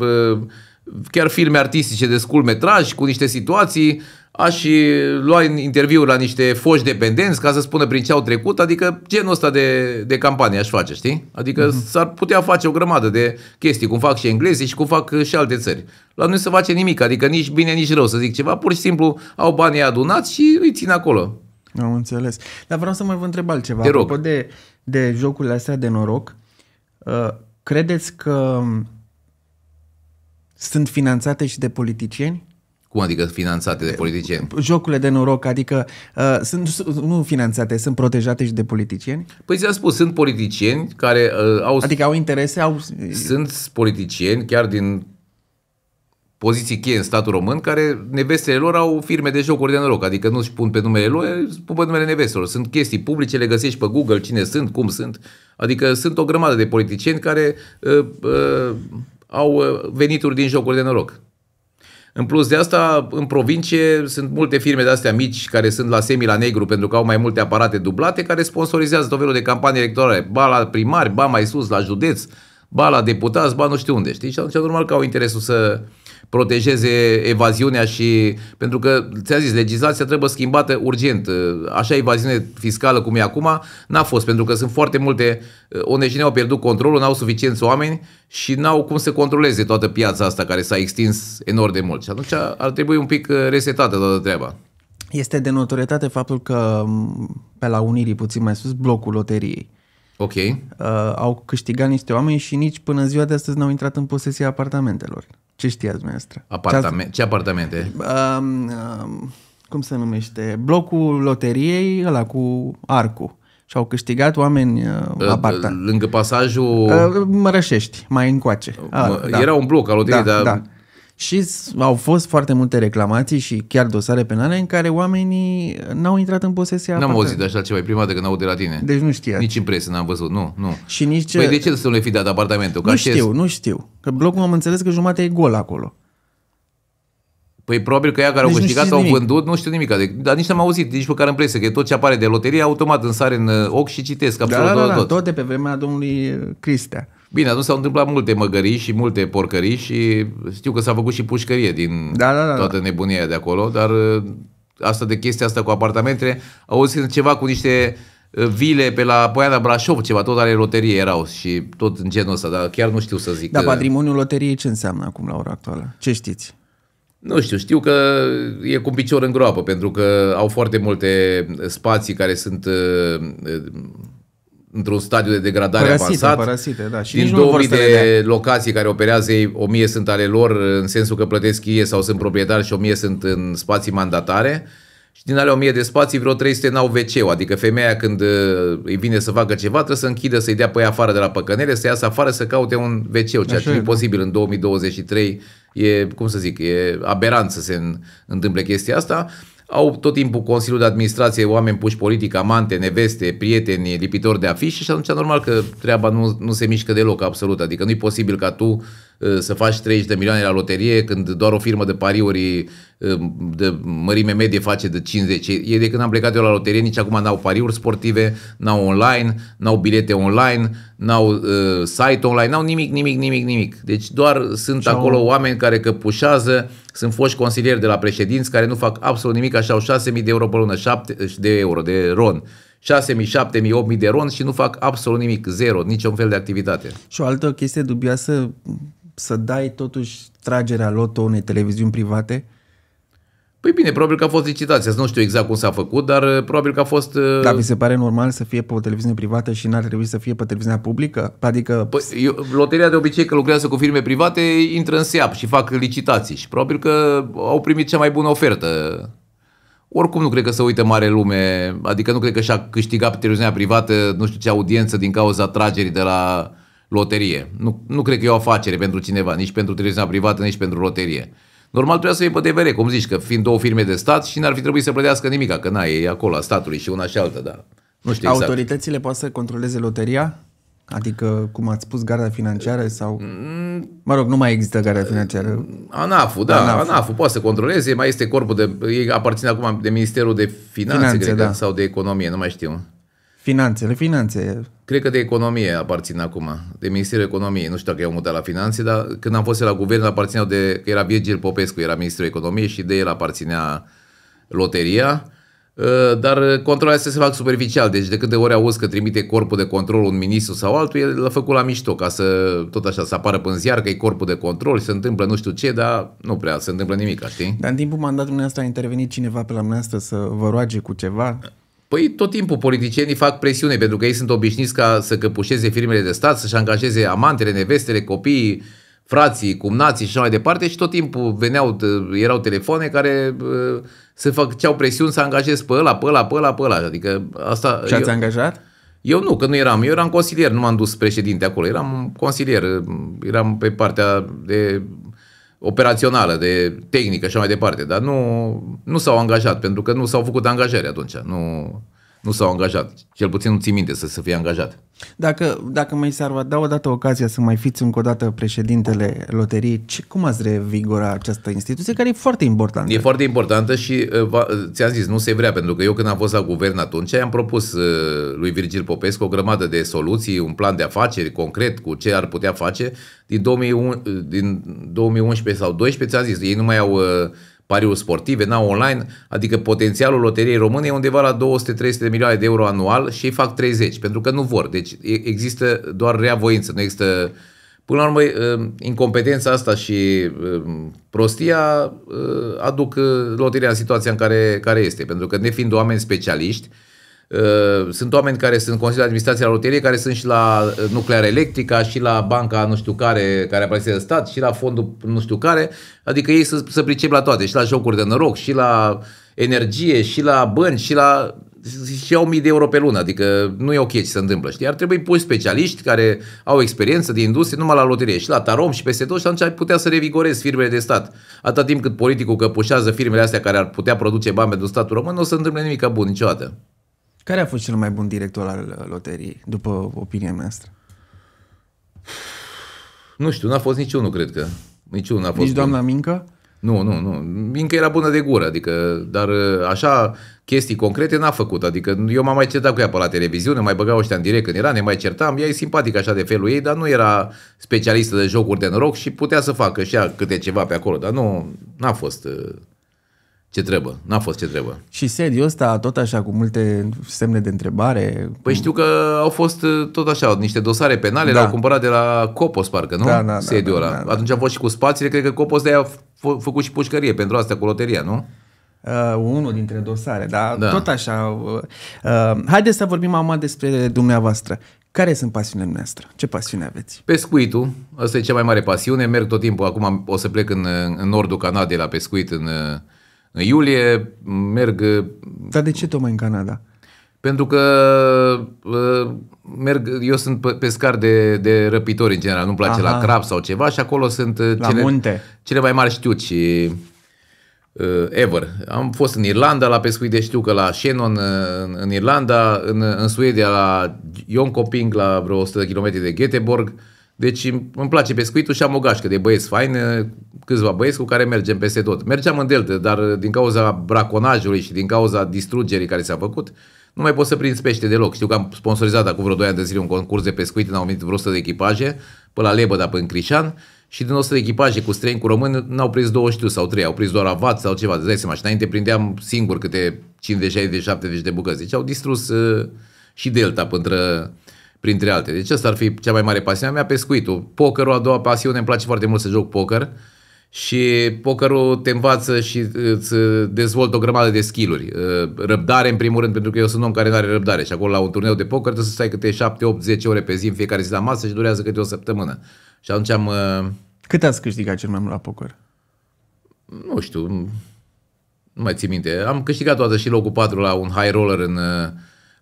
chiar filme artistice de scul metraj cu niște situații, aș lua interviu la niște foști dependenți ca să spună prin ce au trecut, adică genul ăsta de, de campanie aș face, știi? Adică uh-huh. s-ar putea face o grămadă de chestii, cum fac și englezii și cum fac și alte țări. La nu se face nimic, adică nici bine, nici rău să zic ceva, pur și simplu au banii adunați și îi țin acolo. Am înțeles. Dar vreau să mai vă întreb altceva. Te rog. Apropo de, de jocurile astea de noroc, uh, Credeți că sunt finanțate și de politicieni? Cum adică finanțate de politicieni? Jocurile de noroc, adică uh, sunt nu finanțate, sunt protejate și de politicieni? Păi ți-am spus, sunt politicieni care uh, au... Adică au interese, au... Sunt politicieni chiar din poziții cheie în statul român, care nevestele lor au firme de jocuri de noroc, adică nu-și pun pe numele lor, pun pe numele nevestelor. Sunt chestii publice, le găsești pe Google, cine sunt, cum sunt. Adică sunt o grămadă de politicieni care uh, uh, au uh, venituri din jocuri de noroc. În plus de asta, în provincie sunt multe firme de astea mici care sunt la semi la negru pentru că au mai multe aparate dublate care sponsorizează tot felul de campanii electorale. Ba la primari, ba mai sus, la județ, ba la deputați, ba nu știu unde. Știi? Și atunci normal că au interesul să, uh, protejeze evaziunea și... Pentru că, ți-a zis, legislația trebuie schimbată urgent. Așa evaziune fiscală cum e acum n-a fost, pentru că sunt foarte multe eh, ONG au pierdut controlul, n-au suficienți oameni și n-au cum să controleze toată piața asta care s-a extins enorm de mult. Și atunci ar trebui un pic eh, resetată toată treaba. Este de notorietate faptul că mm, pe la Unirii, puțin mai sus, blocul loteriei. Ok. Uh, au câștigat niște oameni și nici până ziua de astăzi n-au intrat în posesia apartamentelor. Ce știați dumneavoastră? Apartame- ce apartamente? Um, um, cum se numește? Blocul loteriei, ăla cu arcul. Și au câștigat oameni uh, ă, aparta. Lângă pasajul... Uh, Mărășești, mai încoace. Uh, da. Era un bloc al loteriei, da, dar... Da și au fost foarte multe reclamații și chiar dosare penale în care oamenii n-au intrat în posesia N-am auzit așa ceva, e prima dată când aud de la tine. Deci nu știa. Nici presă n-am văzut, nu, nu. Și nici... Păi de ce să nu le fi dat apartamentul? Că nu știu, știu, nu știu. Că blocul am înțeles că jumate e gol acolo. Păi probabil că ea care deci au câștigat au vândut, nu știu nimic, adică, dar nici n-am auzit, nici măcar în presă, că tot ce apare de loterie automat sare în uh, ochi și citesc da, absolut da, da, da, tot. tot de pe vremea domnului Cristea. Bine, atunci s-au întâmplat multe măgării și multe porcării și știu că s-a făcut și pușcărie din da, da, da, da. toată nebunia de acolo, dar uh, asta de chestia asta cu apartamentele, auzi ceva cu niște uh, vile pe la Poiana Brașov, ceva, tot ale Loteriei erau și tot în genul ăsta, dar chiar nu știu să zic. Dar că... patrimoniul loteriei ce înseamnă acum la ora actuală? Ce știți? Nu știu, știu că e cu un picior în groapă, pentru că au foarte multe spații care sunt uh, într-un stadiu de degradare părăsite, avansat. Părăsite, da. Și din 2000 de dea. locații care operează, ei 1000 sunt ale lor, în sensul că plătesc ei sau sunt proprietari și 1000 sunt în spații mandatare. Și din alea 1000 de spații, vreo 300 n-au wc adică femeia când uh, îi vine să facă ceva, trebuie să închidă, să-i dea pe afară de la păcănele, să iasă afară, să caute un wc ceea ce e, da. posibil în 2023 e, cum să zic, e aberant să se întâmple chestia asta. Au tot timpul Consiliul de Administrație oameni puși politic, amante, neveste, prieteni, lipitori de afișe și atunci normal că treaba nu, nu se mișcă deloc, absolut. Adică nu e posibil ca tu ă, să faci 30 de milioane la loterie când doar o firmă de pariuri ă, de mărime medie face de 50. Ei de când am plecat eu la loterie nici acum n-au pariuri sportive, n-au online, n-au bilete online, n-au uh, site online, n-au nimic, nimic, nimic, nimic. Deci doar sunt Ce acolo oameni care căpușează, sunt foști consilieri de la președinți care nu fac absolut nimic, așa au 6.000 de euro pe lună, 7 de euro, de ron. 6.000, 7.000, 8.000 de ron și nu fac absolut nimic, zero, niciun fel de activitate. Și o altă chestie dubioasă, să dai totuși tragerea loto unei televiziuni private, Păi bine, probabil că a fost licitația, nu știu exact cum s-a făcut, dar uh, probabil că a fost... Uh, dar vi se pare normal să fie pe o televiziune privată și n-ar trebui să fie pe televiziunea publică? Adică... Păi, eu, loteria de obicei că lucrează cu firme private, intră în SEAP și fac licitații și probabil că au primit cea mai bună ofertă. Oricum nu cred că să uite mare lume, adică nu cred că și-a câștigat pe televiziunea privată nu știu ce audiență din cauza atragerii de la loterie. Nu, nu cred că e o afacere pentru cineva, nici pentru televiziunea privată, nici pentru loterie. Normal trebuia să fie pe TVR, cum zici, că fiind două firme de stat și n-ar fi trebuit să plătească nimic, că na, e acolo a statului și una și alta, dar nu știu exact. Autoritățile pot să controleze loteria? Adică, cum ați spus, garda financiară sau... Mm. Mă rog, nu mai există garda financiară. ANAF-ul, da, ANAF-ul. ANAF poate să controleze, mai este corpul de... aparține acum de Ministerul de Finanțe, Finanțe cred, da. sau de Economie, nu mai știu. Finanțele, finanțe. Cred că de economie aparțin acum, de Ministerul Economiei. Nu știu dacă i-au mutat la finanțe, dar când am fost la guvern aparțineau de... Era Virgil Popescu, era Ministrul Economiei și de el aparținea loteria ă, dar controlele astea se fac superficial, deci de câte ori auzi că trimite corpul de control un ministru sau altul, el l-a făcut la mișto ca să, tot așa, să apară în ziar că e corpul de control, se întâmplă nu știu ce, dar nu prea se întâmplă nimic, știi? Dar în timpul mandatului dumneavoastră a intervenit cineva pe la dumneavoastră să vă roage cu ceva? Păi tot timpul politicienii fac presiune pentru că ei sunt obișnuiți ca să căpușeze firmele de stat, să-și angajeze amantele, nevestele, copiii, frații, cumnații și așa mai departe și tot timpul veneau, erau telefoane care se făceau presiuni să angajez pe ăla, pe ăla, pe ăla, pe ăla. Adică asta... Și ați eu, angajat? Eu nu, că nu eram. Eu eram consilier, nu m-am dus președinte acolo. Eram consilier, eram pe partea de operațională, de tehnică și mai departe, dar nu, nu s-au angajat pentru că nu s-au făcut angajări atunci. Nu, nu s-au angajat. Cel puțin nu ții minte să se fie angajat. Dacă, dacă mai s-ar da o dată ocazia să mai fiți încă o dată președintele loteriei, ce, cum ați revigora această instituție care e foarte importantă? E foarte importantă și uh, ți-am zis, nu se vrea, pentru că eu când am fost la guvern atunci, am propus uh, lui Virgil Popescu o grămadă de soluții, un plan de afaceri concret cu ce ar putea face. Din, 2001, uh, din 2011 sau 2012 ți-am zis, ei nu mai au pariuri sportive, n online, adică potențialul loteriei române e undeva la 200-300 de milioane de euro anual și ei fac 30, pentru că nu vor. Deci există doar rea voință, nu există... Până la urmă, incompetența asta și prostia aduc loteria în situația în care, care este, pentru că ne fiind oameni specialiști, Uh, sunt oameni care sunt Consiliul Administrației la Loterie, care sunt și la uh, Nuclear Electrica, și la banca nu știu care, care aparține de stat, și la fondul nu știu care. Adică ei să, să pricep la toate, și la jocuri de noroc, și la energie, și la bănci, și la și au mii de euro pe lună, adică nu e ok ce se întâmplă, știi? Ar trebui puși specialiști care au experiență din industrie numai la loterie și la tarom și peste tot și atunci ar putea să revigorezi firmele de stat. Atâta timp cât politicul căpușează firmele astea care ar putea produce bani pentru statul român, nu o să întâmple nimic bun niciodată. Care a fost cel mai bun director al uh, loteriei, după opinia noastră? Nu știu, n-a fost niciunul, cred că. Niciunul n-a fost. Nici doamna bun. Mincă? Nu, nu, nu. Mincă era bună de gură, adică, dar uh, așa chestii concrete n-a făcut. Adică eu m-am mai certat cu ea pe la televiziune, mai băgau ăștia în direct când era, ne mai certam. Ea e simpatică așa de felul ei, dar nu era specialistă de jocuri de noroc și putea să facă și ea câte ceva pe acolo, dar nu, n-a fost uh, ce trebuie. N-a fost ce trebuie. Și sediul ăsta, tot așa, cu multe semne de întrebare. Păi știu că au fost uh, tot așa, niște dosare penale, da. l-au cumpărat de la Copos, parcă, nu? Da, da, da, sediul da, ăla. Da, da, Atunci a fost și cu spațiile, cred că Copos de-aia a făcut și pușcărie pentru asta cu loteria, nu? Uh, unul dintre dosare, dar da. tot așa. Uh, uh, haideți să vorbim acum despre dumneavoastră. Care sunt pasiunile noastre? Ce pasiune aveți? Pescuitul, asta e cea mai mare pasiune. Merg tot timpul, acum o să plec în, în nordul Canadei la pescuit, în, uh, în iulie merg... Uh, Dar de ce tocmai în Canada? Pentru că uh, merg, eu sunt pescar de, de răpitori în general, nu-mi place Aha. la crab sau ceva și acolo sunt uh, la cele, munte. cele mai mari știuci uh, ever. Am fost în Irlanda la pescuit de știucă la Shannon uh, în, în Irlanda, în, în Suedia la Jonkoping la vreo 100 de km de Göteborg, uh, deci îmi place pescuitul și am o gașcă de băieți faine, câțiva băieți cu care mergem peste tot. Mergeam în delta, dar din cauza braconajului și din cauza distrugerii care s-a făcut, nu mai pot să prind pește deloc. Știu că am sponsorizat acum vreo 2 ani de zile un concurs de pescuit, n-au venit vreo 100 de echipaje, pe la Lebă, dar pe în Crișan, și din 100 de echipaje cu străini, cu români, n-au prins 20 sau 3, au prins doar avat sau ceva. Îți dai seama, și înainte prindeam singur câte 50, 60, 70 de bucăți. Deci au distrus uh, și delta pentru uh, printre alte. Deci asta ar fi cea mai mare pasiune a mea, pescuitul. Pokerul, a doua pasiune, îmi place foarte mult să joc poker și pokerul te învață și îți dezvoltă o grămadă de skilluri. Uh, răbdare, în primul rând, pentru că eu sunt un om care nu are răbdare și acolo la un turneu de poker trebuie să stai câte 7, 8, 10 ore pe zi în fiecare zi la masă și durează câte o săptămână. Și atunci am... Uh, Cât ați câștigat cel mai mult la poker? Nu știu, nu mai țin minte. Am câștigat toată și locul 4 la un high roller în, uh,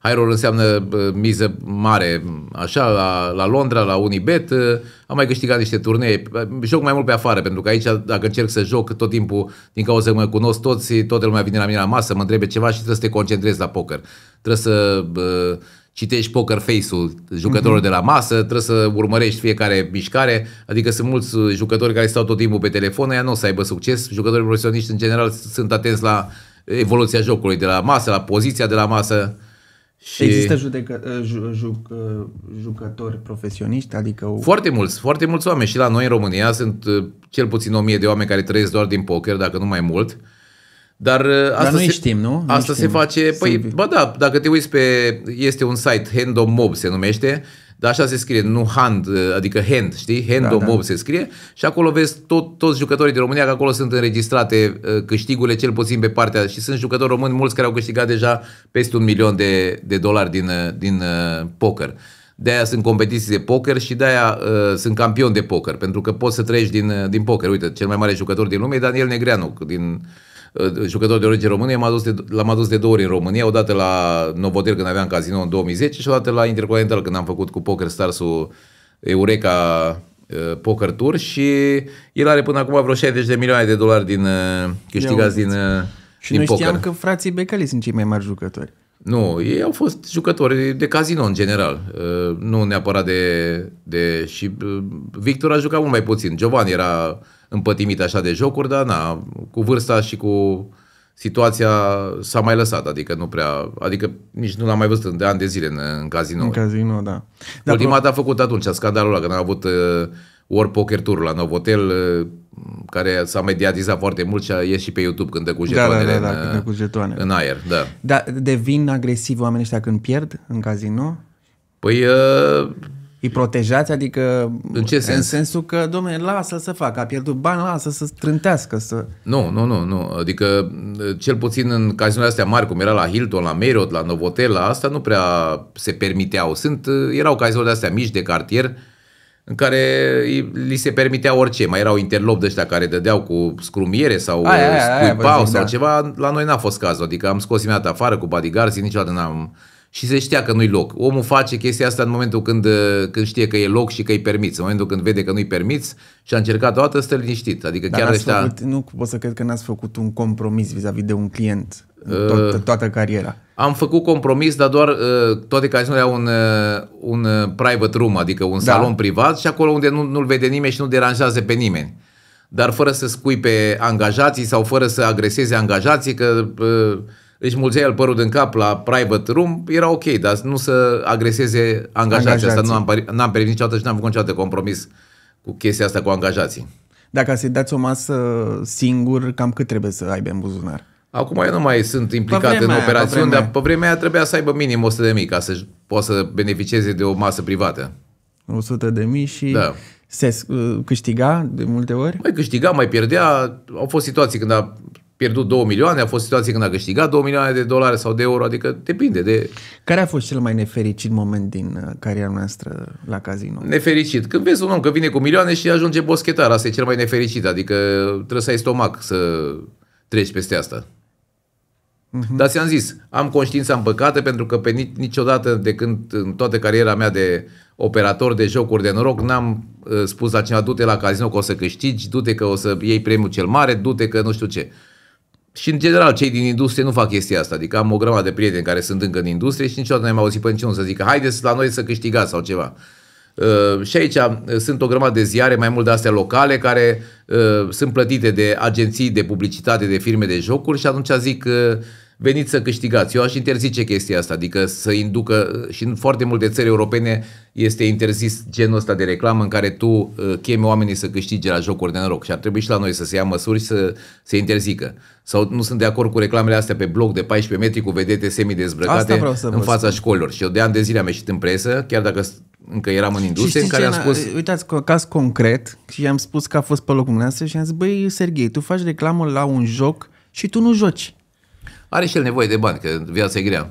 high roll înseamnă miză mare, așa, la, la Londra, la Unibet, ă, am mai câștigat niște turnee, joc mai mult pe afară, pentru că aici, dacă încerc să joc tot timpul, din cauza că mă cunosc toți, toată lumea vine la mine la masă, mă întrebe ceva și trebuie să te concentrezi la poker. Trebuie să uh, citești poker face-ul jucătorilor uh-huh. Mhm. de la masă, trebuie să urmărești fiecare mișcare, adică sunt mulți jucători care stau tot timpul pe telefon, ea nu o să aibă succes, jucătorii profesioniști în general sunt atenți la evoluția jocului de la masă, la poziția de la masă, și... Există judecă, uh, ju, uh, ju, uh, jucători profesioniști, adică... Foarte mulți, foarte mulți oameni și la noi în România sunt cel puțin o mie de oameni care trăiesc doar din poker, dacă nu mai mult. Dar asta nu se, știm, nu? asta nu se face, păi, ba da, dacă te uiți pe, este un site, Handom Mob se numește, dar așa se scrie, nu hand, uh, adică hand, știi? Hand da, Bob da. se scrie și acolo vezi tot, toți jucătorii din România, că acolo sunt înregistrate uh, câștigurile, cel puțin pe partea, și sunt jucători români, mulți care au câștigat deja peste un milion de, de dolari din, uh, din poker. De aia sunt competiții de poker și de aia uh, sunt campion de poker, pentru că poți să trăiești din, din poker. Uite, cel mai mare jucător din lume e Daniel Negreanu, din, uh, Ă, jucător de origine română, m am dus de, l-am adus de două ori în România, odată la Novotel când aveam casino în 2010 și odată la Intercontinental când am făcut cu Poker Stars-ul Eureka ă, Poker Tour și el are până acum vreo 60 de milioane de dolari din ă, câștigați din, și din noi poker. știam că frații Becali sunt cei mai mari jucători. Nu, ei au fost jucători de casino în general, nu neapărat de... de și Victor a jucat mult mai puțin, Giovanni era împătimit așa de jocuri, dar na, cu vârsta și cu situația s-a mai lăsat, adică nu prea, adică nici nu l-am mai văzut de ani de zile în, în casino. În casino, da. da Ultima dată a făcut atunci scandalul ăla, când a avut uh, World Poker Tour la Novotel, uh, care s-a mediatizat foarte mult și a ieșit și pe YouTube când dă cu da, jetoanele da, da, da, da, uh, în, când dă cu jetoanele. în aer. Da. Dar devin agresivi oamenii ăștia când pierd în casino? Păi uh, îi protejați? Adică în, ce sens? în sensul că, domnule, lasă să facă, a pierdut bani, lasă să strântească. Să... Nu, nu, nu, nu. Adică cel puțin în cazinurile astea mari, cum era la Hilton, la Marriott, la Novotel, la asta nu prea se permiteau. Sunt, erau cazinurile astea mici de cartier, în care li se permitea orice. Mai erau interlop de ăștia care dădeau cu scrumiere sau aia, aia, scuipau aia, aia, sau da. ceva. La noi n-a fost cazul. Adică am scos imediat afară cu bodyguards, niciodată n-am și se știa că nu-i loc. Omul face chestia asta în momentul când, uh, când știe că e loc și că îi permiți. În momentul când vede că nu-i permiți și a încercat o dată, stă liniștit. Adică Dar chiar ăștia... Făcut, nu pot să cred că n-ați făcut un compromis vis-a-vis de un client uh, toată, toată cariera. Am făcut compromis, dar doar uh, toate casinurile au un, uh, un uh, private room, adică un da. salon privat și acolo unde nu, nu-l vede nimeni și nu deranjează pe nimeni. Dar fără să scui pe angajații sau fără să agreseze angajații că... Uh, deci mulțeai el părul din cap la private room, era ok, dar nu să agreseze angajații. Asta nu am, n-am permis niciodată și n-am făcut niciodată compromis cu chestia asta cu angajații. Dacă să-i dați o masă singur, cam cât trebuie să aibă în buzunar? Acum eu nu mai sunt implicat în operațiuni, dar pe vremea aia trebuia să aibă minim 100 de mii ca să poată să beneficieze de o masă privată. 100 de mii și da. se câștiga de multe ori? Mai câștiga, mai pierdea. Au fost situații când a pierdut 2 milioane, a fost situație când a câștigat 2 milioane de dolari sau de euro, adică depinde de... Care a fost cel mai nefericit moment din uh, cariera noastră la casino? Nefericit. Când vezi un om că vine cu milioane și ajunge boschetar, asta e cel mai nefericit, adică trebuie să ai stomac să treci peste asta. Uh-huh. Dar ți-am zis, am conștiința păcate pentru că pe niciodată de când în toată cariera mea de operator de jocuri de noroc n-am uh, spus la cineva du-te la casino că o să câștigi, du-te că o să iei premiul cel mare, du-te că nu știu ce. Și în general cei din industrie nu fac chestia asta, adică am o grămadă de prieteni care sunt încă în industrie și niciodată n-am auzit pe niciunul să zică haideți la noi să câștigați sau ceva. Uh, și aici uh, sunt o grămadă de ziare, mai mult de astea locale, care uh, sunt plătite de agenții de publicitate, de firme de jocuri și atunci zic veniți să câștigați. Eu aș interzice chestia asta, adică să inducă, și în foarte multe țări europene este interzis genul ăsta de reclamă în care tu uh, chemi oamenii să câștige la jocuri de noroc și ar trebui și la noi să se ia măsuri să se interzică. Sau nu sunt de acord cu reclamele astea pe bloc de 14 metri cu vedete semi-dezbrăcate în fața școlilor. Și eu de ani de zile am ieșit în presă, chiar dacă încă eram în industrie, în care am spus... Uitați, caz concret, și am spus că a fost pe locul meu și am zis, băi, Serghei, tu faci reclamă la un joc și tu nu joci. Are și el nevoie de bani, că viața e grea.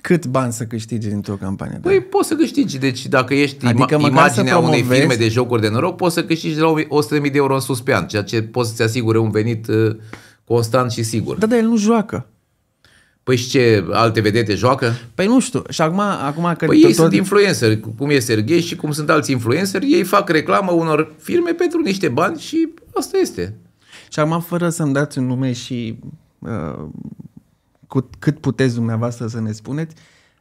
Cât bani să câștigi dintr-o campanie? Da? Păi, poți să câștigi, deci dacă ești adică ima- imaginea unei firme de jocuri de noroc, poți să câștigi de la 100.000 de euro în sus pe an, ceea ce poți să-ți asigure un venit uh, constant și sigur. Da, dar el nu joacă. Păi și ce, alte vedete joacă? Păi nu știu, și acum, acum că... Păi tot, ei tot... sunt influenceri, cum e Serghei și cum sunt alți influenceri, ei fac reclamă unor firme pentru niște bani și asta este. Și acum, fără să-mi dați un nume și Uh, cât, cât puteți dumneavoastră să ne spuneți,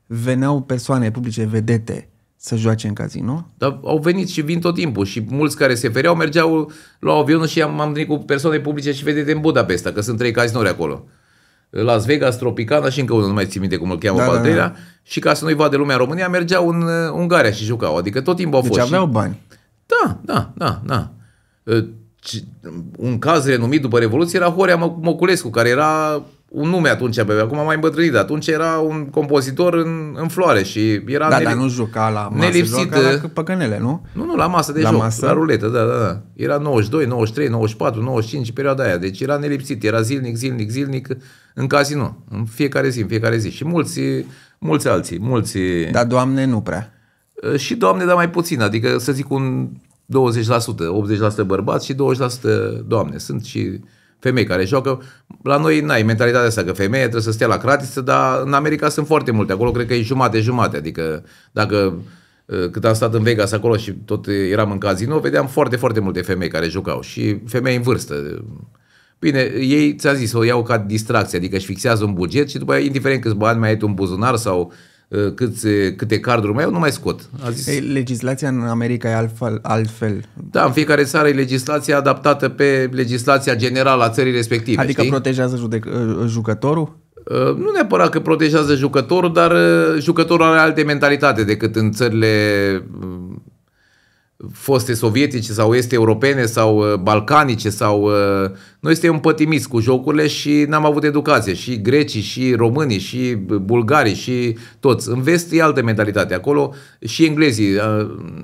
veneau persoane publice, vedete, să joace în casino? Da, au venit și vin tot timpul și mulți care se fereau mergeau, la avionul și am, am venit cu persoane publice și vedete în Budapesta, că sunt trei cazinori acolo. Las Vegas, Tropicana și încă unul, nu mai țin minte cum îl cheamă da, pe al da, treilea. Da, da. Și ca să nu-i vadă lumea în România, mergeau în uh, Ungaria și jucau. Adică tot timpul au deci fost. Deci aveau și... bani. Da, da, da, da. Uh, un caz renumit după Revoluție era Horea Moculescu, care era un nume atunci, acum mai îmbătrânit, atunci era un compozitor în, în floare și era da, nel- dar nu juca la masă, nelipsit juca la eh, păcănele, nu? Nu, nu, la masă de la joc, masă? la ruletă, da, da, da. Era 92, 93, 94, 95, perioada aia, deci era nelipsit, era zilnic, zilnic, zilnic în casino, în fiecare zi, în fiecare zi și mulți, mulți alții, mulți... Dar doamne nu prea. Eh, și doamne, dar mai puțin, adică să zic un 20%, 80% bărbați și 20% doamne. Sunt și femei care joacă. La noi n-ai mentalitatea asta că femeia trebuie să stea la cratiță, dar în America sunt foarte multe. Acolo cred că e jumate-jumate. Adică dacă uh, cât am stat în Vegas acolo și tot eram în casino, vedeam foarte, foarte multe femei care jucau și femei în vârstă. Bine, ei, ți-a zis, o iau ca distracție, adică își fixează un buget și după aia, indiferent câți bani mai ai tu în buzunar sau Uh, câte, uh, câte carduri mai au, nu mai scot. A zis. Ei, legislația în America e altfel, altfel. Da, în fiecare țară e legislația adaptată pe legislația generală a țării respective. Adică știi? protejează judec- uh, jucătorul? Nu neapărat că protejează jucătorul, dar jucătorul are alte mentalitate decât în țările foste sovietice sau este europene sau uh, balcanice sau... Uh, noi suntem împătimiți cu jocurile și n-am avut educație. Și grecii, și românii, și uh, bulgarii, și toți. În vest e altă mentalitate. Acolo și englezii.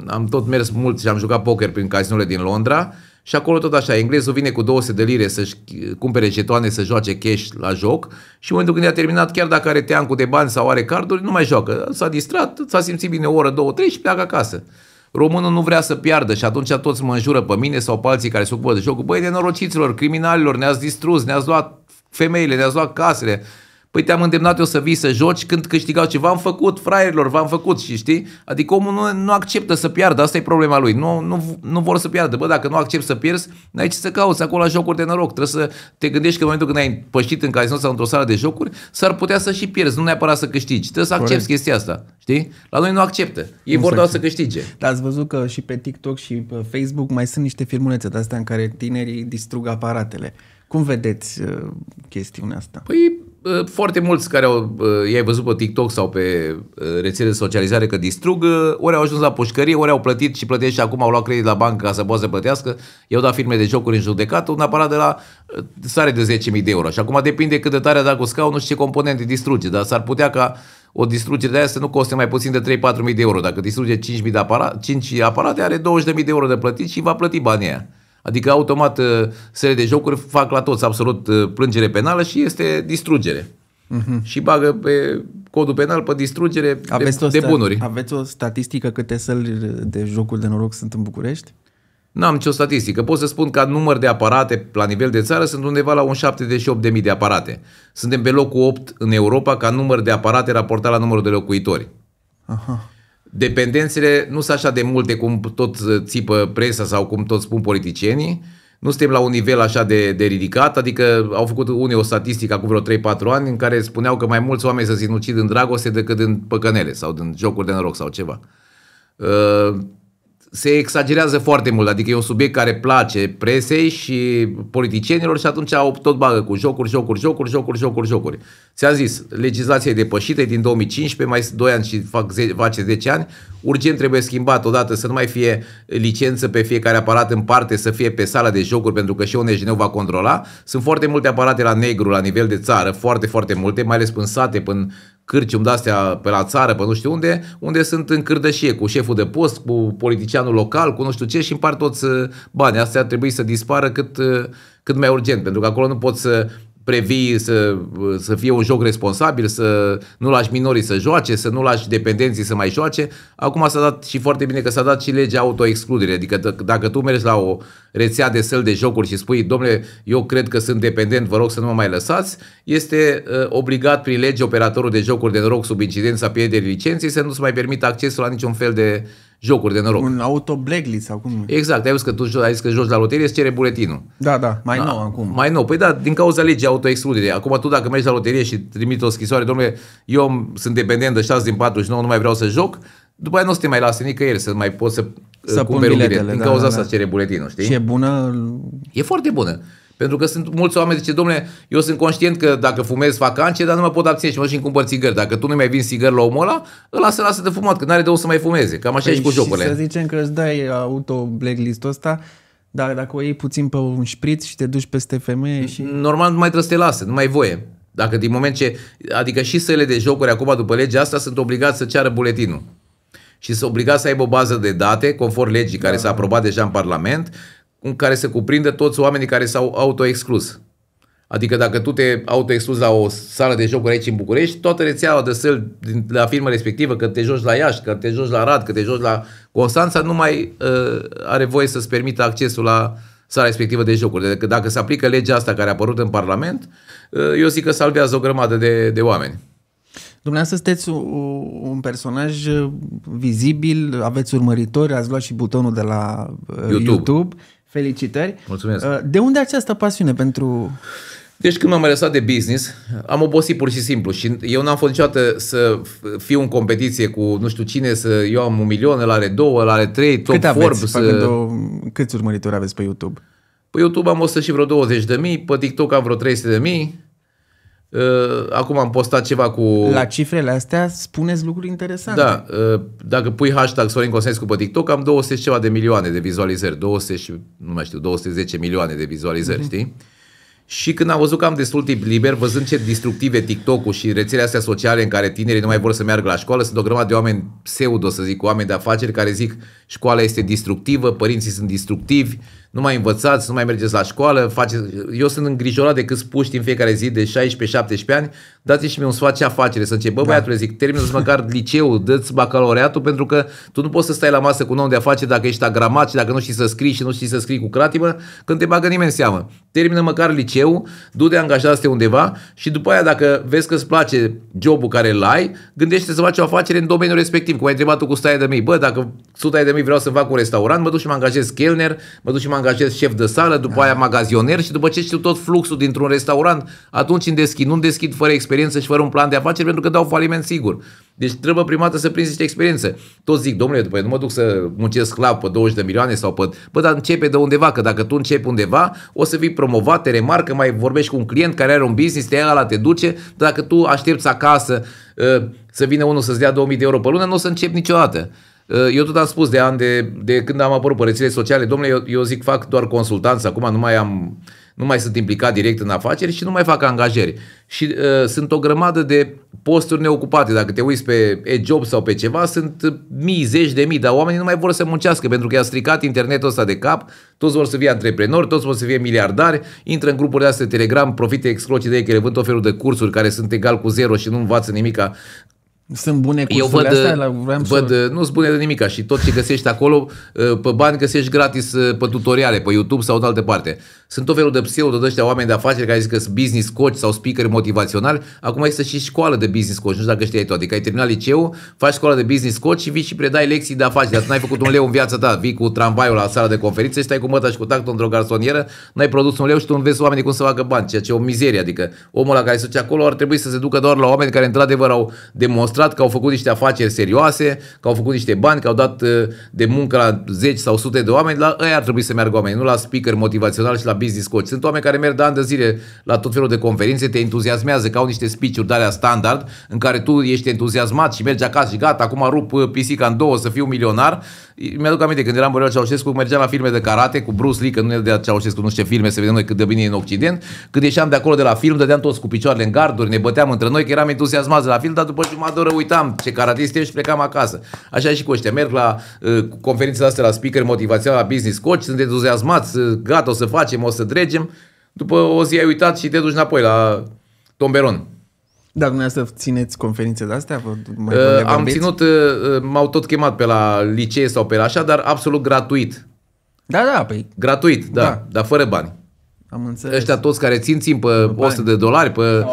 Am tot mers mult și am jucat poker prin cazinole din Londra și acolo tot așa, englezul vine cu 200 de lire să-și cumpere jetoane să joace cash la joc și în momentul când a terminat, chiar dacă are teancul de bani sau are carduri, nu mai joacă. S-a distrat, s-a simțit bine o oră, două, trei și pleacă acasă. Românul nu vrea să piardă și atunci toți mă înjură pe mine sau pe alții care se ocupă de jocul. Băi, nenorociților, criminalilor, ne-ați distrus, ne-ați luat femeile, ne-ați luat casele. Păi te-am îndemnat eu să vii să joci când câștigau ce v-am făcut, fraierilor, v-am făcut și știi? Adică omul nu, nu acceptă să piardă, asta e problema lui. Nu, nu, nu vor să piardă. Bă, dacă nu accept să pierzi, n-ai ce să cauți acolo la jocuri de noroc. Trebuie să te gândești că în momentul când ai pășit în casino sau într-o sală de jocuri, s-ar putea să și pierzi, nu neapărat să câștigi. Trebuie să accepti Corect. chestia asta, știi? La noi nu acceptă. Ei nu vor doar să câștige. Dar ați văzut că și pe TikTok și pe Facebook mai sunt niște filmulețe de astea în care tinerii distrug aparatele. Cum vedeți uh, chestiunea asta? Păi foarte mulți care au, i-ai văzut pe TikTok sau pe rețele de socializare că distrug, ă, ori au ajuns la pușcărie, ori au plătit și plătesc și acum au luat credit la bancă ca să poată să plătească, i-au dat firme de jocuri în judecată, un aparat de la ă, sare de 10.000 de euro. Și acum depinde cât de tare a dat cu scaunul și ce componente distruge, dar s-ar putea ca o distrugere de aia să nu coste mai puțin de 3-4.000 de euro. Dacă distruge 5.000 de aparate, 5 aparate, are 20.000 de euro de plătit și va plăti banii aia. Adică automat uh, serie de jocuri fac la toți absolut uh, plângere penală și este distrugere. Mm-hmm. Și bagă pe codul penal pe distrugere aveți de, o sta- de bunuri. Aveți o statistică câte săli de jocuri de noroc sunt în București? N-am nicio statistică. Pot să spun că număr de aparate la nivel de țară sunt undeva la un 78.000 de aparate. Suntem pe locul 8 în Europa ca număr de aparate raportat la numărul de locuitori. Aha dependențele nu sunt așa de multe cum tot țipă presa sau cum tot spun politicienii, nu suntem la un nivel așa de, de ridicat, adică au făcut unii o statistică acum vreo 3-4 ani în care spuneau că mai mulți oameni se sinucid în dragoste decât în păcănele sau în jocuri de noroc sau ceva. Ă, se exagerează foarte mult, adică e un subiect care place presei și politicienilor și atunci au tot bagă cu jocuri, jocuri, jocuri, jocuri, jocuri, jocuri. Ți-am zis, legislația e depășită, din 2015, mai 2 ani și fac 10, face 10 ani, urgent trebuie schimbat odată să nu mai fie licență pe fiecare aparat în parte, să fie pe sala de jocuri, pentru că și ONG va controla. Sunt foarte multe aparate la negru, la nivel de țară, foarte, foarte multe, mai ales în sate, până cârcium de-astea pe la țară, pe nu știu unde, unde sunt în cârdășie cu șeful de post, cu politicianul local, cu nu știu ce și împart toți uh, banii. Astea ar trebui să dispară cât, uh, cât mai urgent, pentru că acolo nu poți să previi să, să fie un joc responsabil, să nu lași minorii să joace, să nu lași dependenții să mai joace. Acum s-a dat și foarte bine că s-a dat și legea autoexcludere. Adică dacă tu mergi la o rețea de săl de jocuri și spui, domnule, eu cred că sunt dependent, vă rog să nu mă mai lăsați, este uh, obligat prin lege operatorul de jocuri de noroc sub incidența pierderii licenței să nu-ți mai permită accesul la niciun fel de uh, jocuri de noroc. Un auto blacklist sau cum? Exact, ai văzut că tu ai zis că joci la loterie, îți cere buletinul. Da, da, mai da, nou acum. Mai nou, păi da, din cauza legii autoexcluderii. Acum tu dacă mergi la loterie și trimiți o scrisoare, domnule, eu sunt dependent de 6 din 49, nu mai vreau să joc, după aia nu o să te mai lasă nicăieri să mai poți să, să uh, cumperi biletele, bilet. Din da, cauza da, asta da. cere buletinul, știi? Și e bună? E foarte bună. Pentru că sunt mulți oameni zice, domnule, eu sunt conștient că dacă fumez fac cancer, dar nu mă pot abține și mă și cumpăr țigări. Dacă tu nu mai vin țigări la omul ăla, lasă lasă de fumat, că n-are de unde să mai fumeze. Cam așa păi e și cu păi jocurile. Și să zicem că îți dai auto-blacklist-ul ăsta, dar dacă o iei puțin pe un șpriț și te duci peste femeie și... Normal nu mai trebuie să te lasă, nu mai voie. Dacă din moment ce, adică și săile de jocuri acum după legea asta sunt obligați să ceară buletinul și sunt obligați să aibă o bază de date conform legii care da. s-a aprobat deja în Parlament în care se cuprinde toți oamenii care s-au autoexclus. Adică dacă tu te autoexclus la o sală de jocuri aici în București, toată rețeaua de săl de la firma respectivă, că te joci la Iași, că te joci la Rad, că te joci la Constanța, nu mai uh, are voie să-ți permită accesul la sala respectivă de jocuri. Deci dacă, dacă se aplică legea asta care a apărut în Parlament, uh, eu zic că salvează o grămadă de, de oameni. Dumneavoastră sunteți un personaj uh, vizibil, aveți urmăritori, ați luat și butonul de la uh, YouTube. YouTube. Felicitări! Mulțumesc! Uh, de unde această pasiune pentru... Deci când m-am lăsat de business, am obosit pur și simplu și eu n-am fost niciodată să fiu în competiție cu nu știu cine, să eu am un milion, el are două, el are trei, top Cât Forbes. să... o... Câți urmăritori aveți pe YouTube? Pe YouTube am 100 și vreo 20 de mii, pe TikTok am vreo 300 de mii, Uh, acum am postat ceva cu... La cifrele astea spuneți lucruri interesante. Da, uh, dacă pui hashtag Sorin Constăinescu pe TikTok, am 200 ceva de milioane de vizualizări, 200 și, nu mai știu, 210 milioane de vizualizări, uh-huh. știi? Și când am văzut că am destul timp liber, văzând ce destructive TikTok-ul și rețelele astea sociale în care tinerii nu mai vor să meargă la școală, sunt o grămadă de oameni pseudo, să zic, oameni de afaceri care zic școala este destructivă, părinții sunt destructivi, nu mai învățați, nu mai mergeți la școală, faceți... eu sunt îngrijorat de câți puști în fiecare zi de 16-17 ani, dați-mi și mie un sfat ce afacere, să începe. bă da. băiatule, zic, termină-ți măcar liceul, dă-ți bacalaureatul, pentru că tu nu poți să stai la masă cu un om de afaceri dacă ești agramat și dacă nu știi să scrii și nu știi să scrii cu cratimă, când te bagă nimeni în seamă. Termină măcar liceul, du-te angajat undeva și după aia dacă vezi că îți place jobul care îl ai, gândește să faci o afacere în domeniul respectiv. Cum ai întrebat tu cu 100 de mii, bă, dacă 100 de mii vreau să fac un restaurant, mă duc și mă angajez chelner, mă duc și mă angajez șef de sală, după da. aia magazioner și după ce știu tot fluxul dintr-un restaurant, atunci îmi deschid. Nu deschid fără experiență și fără un plan de afaceri pentru că dau faliment sigur. Deci trebuie prima dată să prinzi niște experiență. Toți zic, domnule, după nu mă duc să muncesc sclav pe 20 de milioane sau pe... Bă, dar începe de undeva, că dacă tu începi undeva, o să fii promovat, te remarcă, mai vorbești cu un client care are un business, te ia la te duce, dar dacă tu aștepți acasă ă, să vină unul să-ți dea 2000 de euro pe lună, nu o să începi niciodată. Eh, eu tot am spus de ani, de, de când am apărut pe rețele sociale, domnule, eu, eu zic fac doar consultanță, acum nu mai am nu mai sunt implicat direct în afaceri și nu mai fac angajări. Și uh, sunt o grămadă de posturi neocupate. Dacă te uiți pe e-job sau pe ceva, sunt mii, zeci de mii, dar oamenii nu mai vor să muncească pentru că i-a stricat internetul ăsta de cap, toți vor să fie antreprenori, toți vor să fie miliardari, intră în grupuri de astea de Telegram, profite exclocii de ei că le vând tot felul de cursuri care sunt egal cu zero și nu învață nimica sunt bune cu Eu văd, astea? La, văd să... nu sunt bune de nimic. și tot ce găsești acolo, ă, pe bani găsești gratis ă, pe tutoriale, pe YouTube sau de altă parte. Sunt tot felul de pseudo de ăștia oameni de afaceri care zic că sunt business coach sau speaker motivațional. Acum este și școală de business coach, nu știu dacă știai tu. Adică ai terminat liceu, faci școală de business coach și vii și predai lecții de afaceri. Dar n-ai făcut un leu în viața ta. Vii cu tramvaiul la sala de conferințe, stai cu măta și cu tactul într-o garsonieră, n-ai produs un leu și tu înveți oamenii cum să facă bani, ceea ce e o mizerie. Adică omul la care se duce acolo ar trebui să se ducă doar la oameni care într-adevăr au demonstrat demonstrat că au făcut niște afaceri serioase, că au făcut niște bani, că au dat uh, de muncă la zeci sau sute de oameni, la ei ar trebui să meargă oameni, nu la speaker motivațional și la business coach. Sunt oameni care merg de ani de zile la tot felul de conferințe, te entuziasmează că au niște speech-uri de alea standard, în care tu ești entuziasmat și mergi acasă și gata, acum rup uh, pisica în două să fiu milionar. Mi-aduc aminte când eram Borel Ceaușescu, mergeam la filme de karate cu Bruce Lee, că nu ne dea Ceaușescu nu știu ce filme, să vedem noi cât de bine e în Occident. Când ieșeam de acolo de la film, dădeam toți cu picioarele în garduri, ne băteam între noi, că eram entuziasmați de la film, dar după jumătate uitam ce karatist și plecam acasă. Așa și cu ăștia. Merg la uh, conferințele astea la speaker motivația la business coach, sunt entuziasmați, uh, gata, o să facem, o să dregem. După o zi ai uitat și te duci înapoi la tomberon. Dar dumneavoastră țineți conferințe de astea? uh, am ținut, uh, uh, m-au tot chemat pe la licee sau pe la așa, dar absolut gratuit. Da, da, păi. Gratuit, da, da. dar fără bani. Am înțeles. Ăștia toți care țin, țin pe Bani. 100 de dolari, pe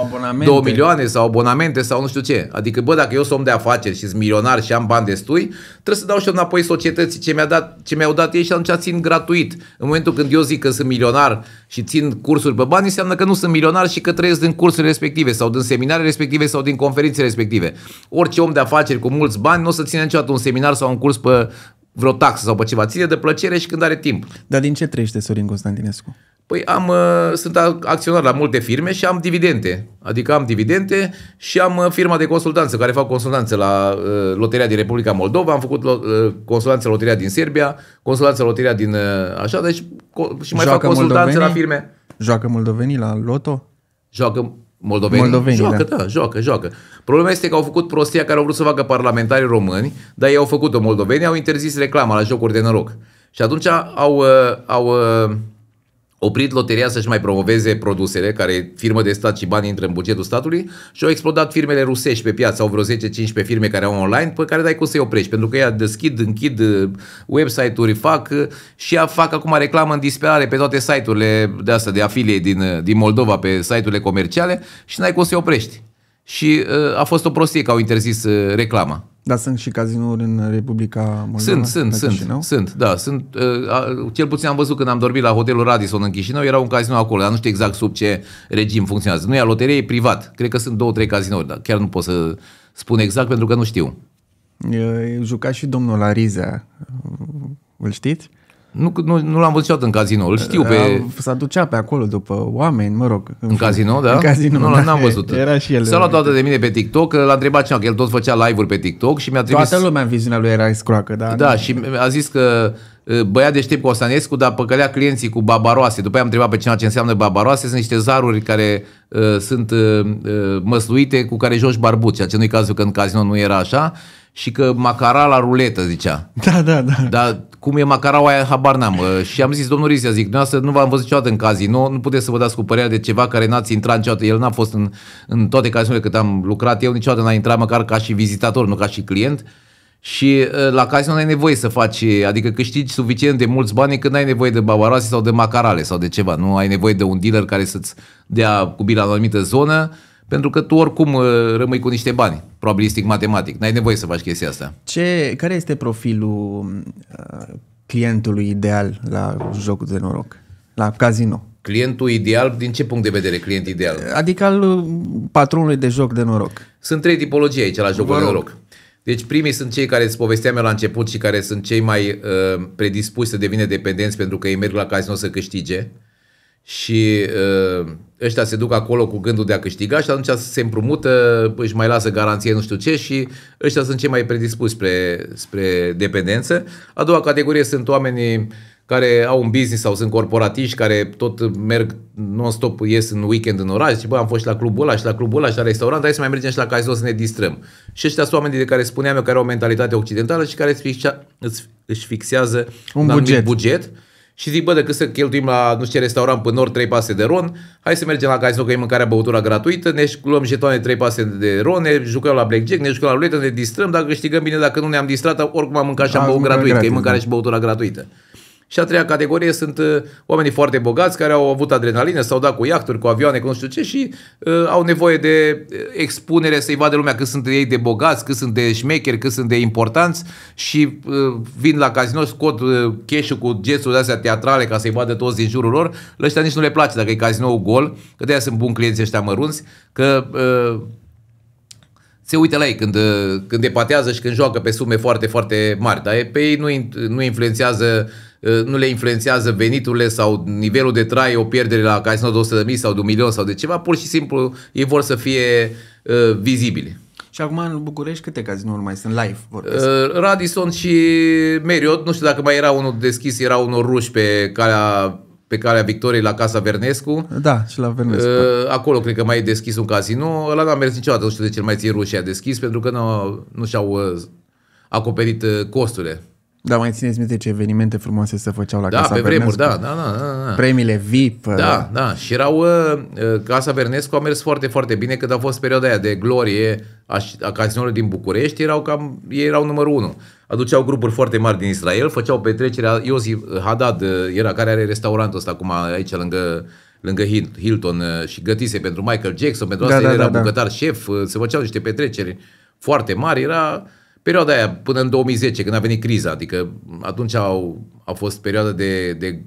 2 milioane sau abonamente sau nu știu ce. Adică, bă, dacă eu sunt om de afaceri și sunt milionar și am bani destui, trebuie să dau și eu înapoi societății ce, mi-a dat, ce mi-au dat ei și atunci țin gratuit. În momentul când eu zic că sunt milionar și țin cursuri pe bani, înseamnă că nu sunt milionar și că trăiesc din cursurile respective sau din seminarele respective sau din conferințe respective. Orice om de afaceri cu mulți bani nu o să țină niciodată un seminar sau un curs pe vreo taxă sau pe ceva. Ține de plăcere și când are timp. Dar din ce trăiește Sorin Constantinescu? Păi am, ă, sunt acționar la multe firme și am dividende. Adică am dividende și am ă, firma de consultanță care fac consultanță la ă, Loteria din Republica Moldova, am făcut consultanță la Loteria din Serbia, consultanță la Loteria din așa, deci și mai Joacă fac consultanță moldovenii? la firme. Joacă moldovenii la loto? Joacă Moldovenii? Moldovenii joacă, da. da, joacă, joacă. Problema este că au făcut prostia care au vrut să facă parlamentarii români, dar ei au făcut-o moldovenii, au interzis reclama la jocuri de noroc. Și atunci au, au, au oprit loteria să-și mai promoveze produsele, care firmă de stat și bani intră în bugetul statului, și au explodat firmele rusești pe piață, au vreo 10-15 firme care au online, pe care dai cum să-i oprești, pentru că ea deschid, închid uh, website-uri, fac uh, și ea fac acum reclamă în disperare pe toate site-urile de asta, de afilie din, uh, din Moldova, pe site-urile comerciale și n-ai cum să-i oprești. Și a fost o prostie că au interzis reclama. Dar sunt și cazinouri în Republica Moldova? Sunt, sunt, sunt, Chișinău? sunt, da, sunt, uh, cel puțin am văzut când am dormit la hotelul Radisson în Chișinău, era un cazinou acolo, dar nu știu exact sub ce regim funcționează. Nu e a loteriei, e privat. Cred că sunt două, trei cazinouri, dar chiar nu pot să spun exact pentru că nu știu. juca și domnul Arizea, îl știți? Nu, nu, nu l-am văzut niciodată în casino, îl știu pe... S-a ducea pe acolo după oameni, mă rog. În, în casino, da? În casino, Nu, da, n-am văzut. Era și el. S-a luat toată de mine pe TikTok, l-a întrebat cineva, că el tot făcea live-uri pe TikTok și mi-a trimis... Toată lumea în viziunea lui era scroacă, da? Da, nu... și a zis că uh, băia deștept Costanescu, dar păcălea clienții cu babaroase. După aia am întrebat pe cineva ce înseamnă babaroase. Sunt niște zaruri care uh, sunt uh, uh măsluite cu care joci barbut, ceea ce nu-i cazul că în casino nu era așa și că macara la ruletă, zicea. Da, da, da. Dar cum e macaraua aia, habar n-am. Și am zis, domnul Risia, zic, dumneavoastră nu v-am văzut niciodată în casino, nu puteți să vă dați cu părerea de ceva care n-ați intrat niciodată. El n-a fost în, în toate casinorile cât am lucrat eu, niciodată n-a intrat măcar ca și vizitator, nu ca și client. Și ă, la casino ai nevoie să faci, adică câștigi suficient de mulți bani când ai nevoie de babarase sau de macarale sau de ceva. Nu ai nevoie de un dealer care să-ți dea cu bila în o anumită zonă pentru că tu oricum uh, rămâi cu niște bani, probabilistic matematic. N-ai nevoie să faci chestia asta. Ce, care este profilul uh, clientului ideal la jocul de noroc? La casino? Clientul ideal, din ce punct de vedere client ideal? Adică al uh, patronului de joc de noroc. Sunt trei tipologii aici la jocul de noroc. Deci primii sunt cei care îți povesteam eu la început și care sunt cei mai uh, predispuși să devină dependenți pentru că ei merg la casino să câștige. Uh, și uh, ăștia se duc acolo cu gândul de a câștiga și atunci se împrumută, își mai lasă garanție nu știu ce și ăștia sunt cei mai predispuși spre, spre dependență. A doua categorie sunt oamenii care au un business sau sunt corporatiști, care tot merg non-stop, ies în weekend în oraș, și bă, am fost și la clubul ăla, și la clubul ăla, și la restaurant, hai să mai mergem și la casino să ne distrăm. Și ăștia sunt oamenii de care spuneam eu, care au o mentalitate occidentală și care își fixează un, un buget. buget și zic, bă, decât să cheltuim la, nu știu ce restaurant pe nord 3 pase de ron, hai să mergem la casino că e mâncarea, băutura gratuită, ne luăm jetoane 3 pase de ron, ne jucăm la blackjack, ne jucăm la ruletă, ne distrăm, dacă câștigăm bine, dacă nu ne-am distrat, oricum am mâncat și am băut gratuit, că e mâncarea da. și băutura gratuită. Și a treia categorie sunt uh, oamenii foarte bogați care au avut adrenalină, s-au dat cu iachturi, cu avioane, cu nu știu ce și uh, au nevoie de uh, expunere să-i vadă lumea cât sunt ei de bogați, cât sunt de șmecheri, cât sunt de importanți și uh, vin la casino, scot uh, cash cu gesturi astea teatrale ca să-i vadă toți din jurul lor. La ăștia nici nu le place dacă e casinoul gol, că de sunt buni clienții ăștia mărunți, că uh, se uită la ei când, când epatează și când joacă pe sume foarte, foarte mari, dar pe ei nu, nu, influențează, uh, nu le influențează veniturile sau nivelul de trai, o pierdere la casino de 100.000 sau de un milion sau de ceva, pur și simplu ei vor să fie uh, vizibili. Și acum în București câte cazinouri mai sunt live? Uh, Radisson și Marriott, nu știu dacă mai era unul deschis, era unul ruși pe calea pe calea victoriei la Casa Vernescu. Da, și la Vernescu. Uh, da. Acolo cred că mai e deschis un casino. Ăla n-a mers niciodată, nu știu de ce mai ții rușii a deschis, pentru că nu, nu și-au uh, acoperit uh, costurile. Da, mai țineți minte ce evenimente frumoase se făceau la da, Casa pe vremuri, da, da, da, da, Premiile VIP. Da, da, da. Și erau... Uh, Casa Vernescu a mers foarte, foarte bine, când a fost perioada aia de glorie a, a casinorului din București, erau cam, ei erau numărul unu. Aduceau grupuri foarte mari din Israel, făceau petrecerea... Iosif Hadad, era care are restaurantul ăsta acum aici lângă lângă Hilton și gătise pentru Michael Jackson, pentru da, asta da, el era da, bucătar da. șef, se făceau niște petreceri foarte mari, era perioada aia până în 2010, când a venit criza, adică atunci au, a fost perioada de, de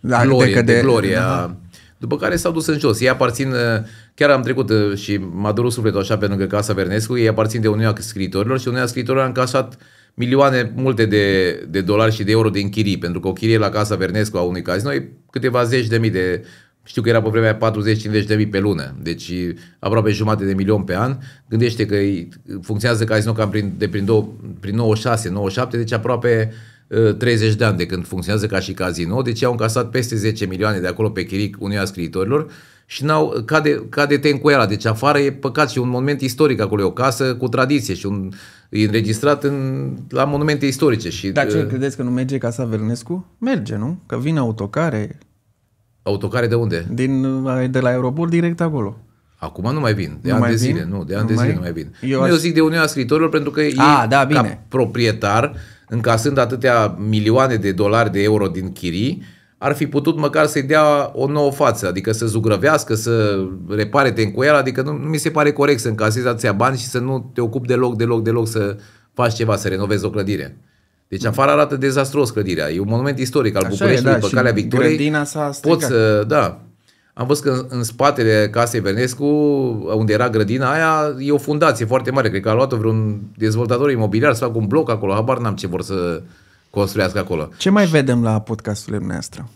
da, glorie, de, de, de glorie. Da. După care s-au dus în jos. Ei aparțin, uh, chiar am trecut uh, și m-a durut sufletul așa pe lângă Casa Vernescu, ei aparțin de Uniunea Scriitorilor și Uniunea Scriitorilor a încasat milioane multe de, de dolari și de euro din chirii, pentru că o chirie la Casa Vernescu a unui casino e câteva zeci de mii de știu că era pe vremea 40-50 de mii pe lună, deci aproape jumate de milion pe an. Gândește că funcționează casino cam prin, de prin, prin 96-97, deci aproape 30 de ani de când funcționează ca și casino, deci au încasat peste 10 milioane de acolo pe chiric a scriitorilor și n-au, cade, cade tencuiala. Deci afară e păcat și un monument istoric acolo, e o casă cu tradiție și un, e înregistrat în, la monumente istorice. Și, Dar ce credeți că nu merge Casa Vernescu? Merge, nu? Că vin autocare, Autocare de unde? Din, de la aerobor direct acolo. Acum nu mai vin, de nu ani de zile, vin? nu, de ani nu de zile mai... nu mai vin. Eu, aș... Eu zic de Uniunea Scriitorilor pentru că ah, ei, da, bine. ca proprietar, încasând atâtea milioane de dolari de euro din chirii, ar fi putut măcar să-i dea o nouă față, adică să zugrăvească, să repare tencuiala, adică nu, nu mi se pare corect să încasezi atâția bani și să nu te ocupi deloc, deloc, deloc să faci ceva, să renovezi o clădire. Deci afară arată dezastros clădirea. E un monument istoric al Bucureștiului da, pe calea Victoriei. Grădina s-a Poți, da. Am văzut că în, în spatele casei Bernescu, unde era grădina aia, e o fundație foarte mare. Cred că a luat-o vreun dezvoltator imobiliar să facă un bloc acolo. Habar n-am ce vor să construiască acolo. Ce mai vedem la podcastul dumneavoastră?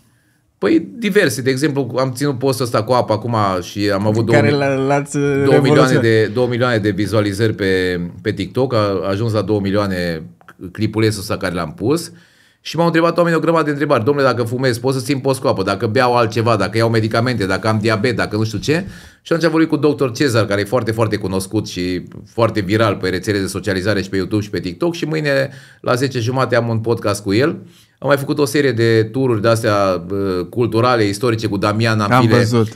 Păi diverse, de exemplu, am ținut postul ăsta cu apă acum și am avut 2, milioane de, 2 milioane de vizualizări pe, pe TikTok, a ajuns la 2 milioane clipulețul ăsta care l-am pus și m-au întrebat oamenii o grămadă de întrebări. Domnule, dacă fumez, pot să țin post cu apă, dacă beau altceva, dacă iau medicamente, dacă am diabet, dacă nu știu ce. Și atunci am vorbit cu doctor Cezar, care e foarte, foarte cunoscut și foarte viral pe rețelele de socializare și pe YouTube și pe TikTok. Și mâine la 10 jumate am un podcast cu el. Am mai făcut o serie de tururi de-astea culturale, istorice cu Damian Ampile. Am văzut.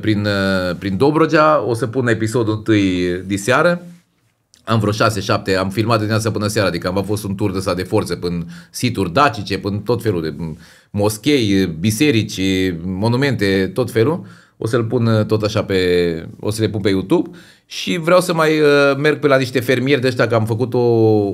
Prin, prin Dobrogea. O să pun episodul întâi diseară am vreo 6-7, am filmat de dimineața până seara, adică am fost un tur de de forțe până situri dacice, până tot felul de moschei, biserici, monumente, tot felul. O să-l pun uh, tot așa pe, o să le pun pe YouTube și vreau să mai uh, merg pe la niște fermieri de ăștia, că am făcut o,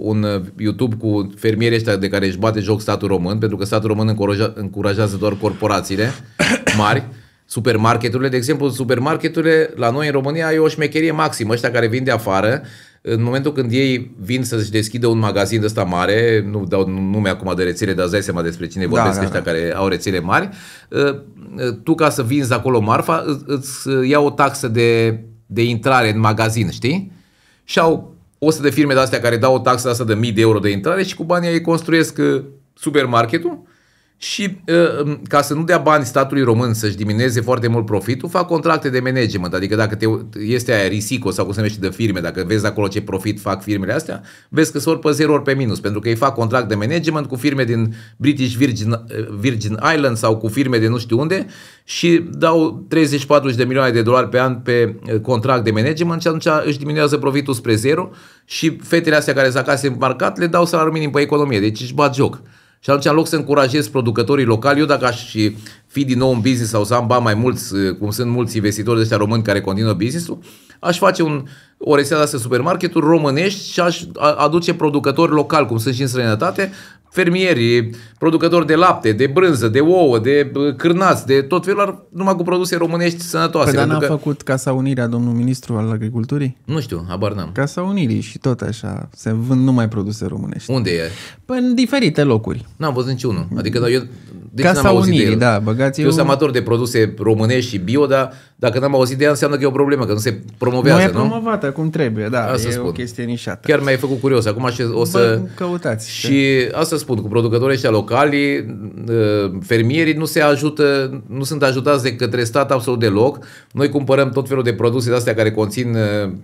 un uh, YouTube cu fermieri ăștia de care își bate joc statul român, pentru că statul român încurajează doar corporațiile mari supermarketurile, de exemplu, supermarketurile la noi în România e o șmecherie maximă, ăștia care vin de afară, în momentul când ei vin să-și deschidă un magazin de ăsta mare, nu dau nume acum de rețele, dar îți dai seama despre cine da, vorbesc da, da, ăștia care au rețele mari, ă, ă, tu ca să vinzi acolo marfa, îți ă, ia o taxă de, de intrare în magazin, știi? Și au 100 de firme de astea care dau o taxă asta de mii de euro de intrare și cu banii ei construiesc supermarketul și uh, um, ca să nu dea bani statului român să-și dimineze foarte mult profitul, fac contracte de management. Adică dacă te, este aia risico sau cum se numește de firme, dacă vezi acolo ce profit fac firmele astea, vezi că sor pe zero ori pe minus, pentru că ei fac contract de management cu firme din British Virgin, uh, Virgin Island sau cu firme de nu știu unde și dau 30-40 de milioane de dolari pe an pe uh, contract de management și atunci își diminuează profitul spre zero și fetele astea care sunt acasă în marcat le dau salariul minim pe economie, deci își bat joc. Și atunci, în loc să încurajez producătorii locali, eu dacă aș fi din nou în business sau să am bani mai mulți, cum sunt mulți investitori de ăștia români care continuă business-ul, aș face un, o rețea de astea supermarketuri românești și aș aduce producători locali, cum sunt și în străinătate, fermieri, producători de lapte, de brânză, de ouă, de cârnați, de tot felul, numai cu produse românești sănătoase. Păi, dar n-a că... făcut Casa Unirea domnul ministru al agriculturii? Nu știu, abar n-am. Casa Unirii și tot așa, se vând numai produse românești. Unde e? Păi în diferite locuri. N-am văzut niciunul, adică eu... Deci Casa Unirii, da, băgați eu... Eu sunt amator de produse românești și bio, dar dacă n-am auzit de ea, înseamnă că e o problemă, că nu se promovează, nu? e promovată nu? cum trebuie, da, asta e spun. o chestie nișată. Chiar mi-ai făcut curios, acum așa, o să... Bă, căutați. Și că... asta spun, cu producătorii ăștia locali, ă, fermierii nu se ajută, nu sunt ajutați de către stat absolut deloc. Noi cumpărăm tot felul de produse de astea care conțin ă,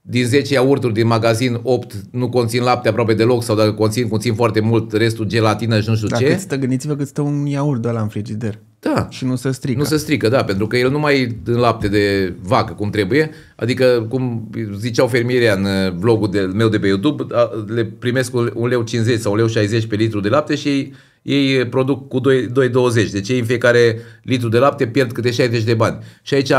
din 10 iaurturi din magazin, 8 nu conțin lapte aproape deloc sau dacă conțin, conțin foarte mult, restul gelatină și nu știu Dacă ce. Stă, gândiți-vă că stă un iaurt de la în frigider. Da. Și nu se strică. Nu se strică, da, pentru că el nu mai e în lapte de vacă cum trebuie, adică cum ziceau fermierii în uh, vlogul de, meu de pe YouTube, le primesc un leu 50 sau un leu 60 pe litru de lapte și ei produc cu 2,20. Deci ei în fiecare litru de lapte pierd câte 60 de bani. Și aici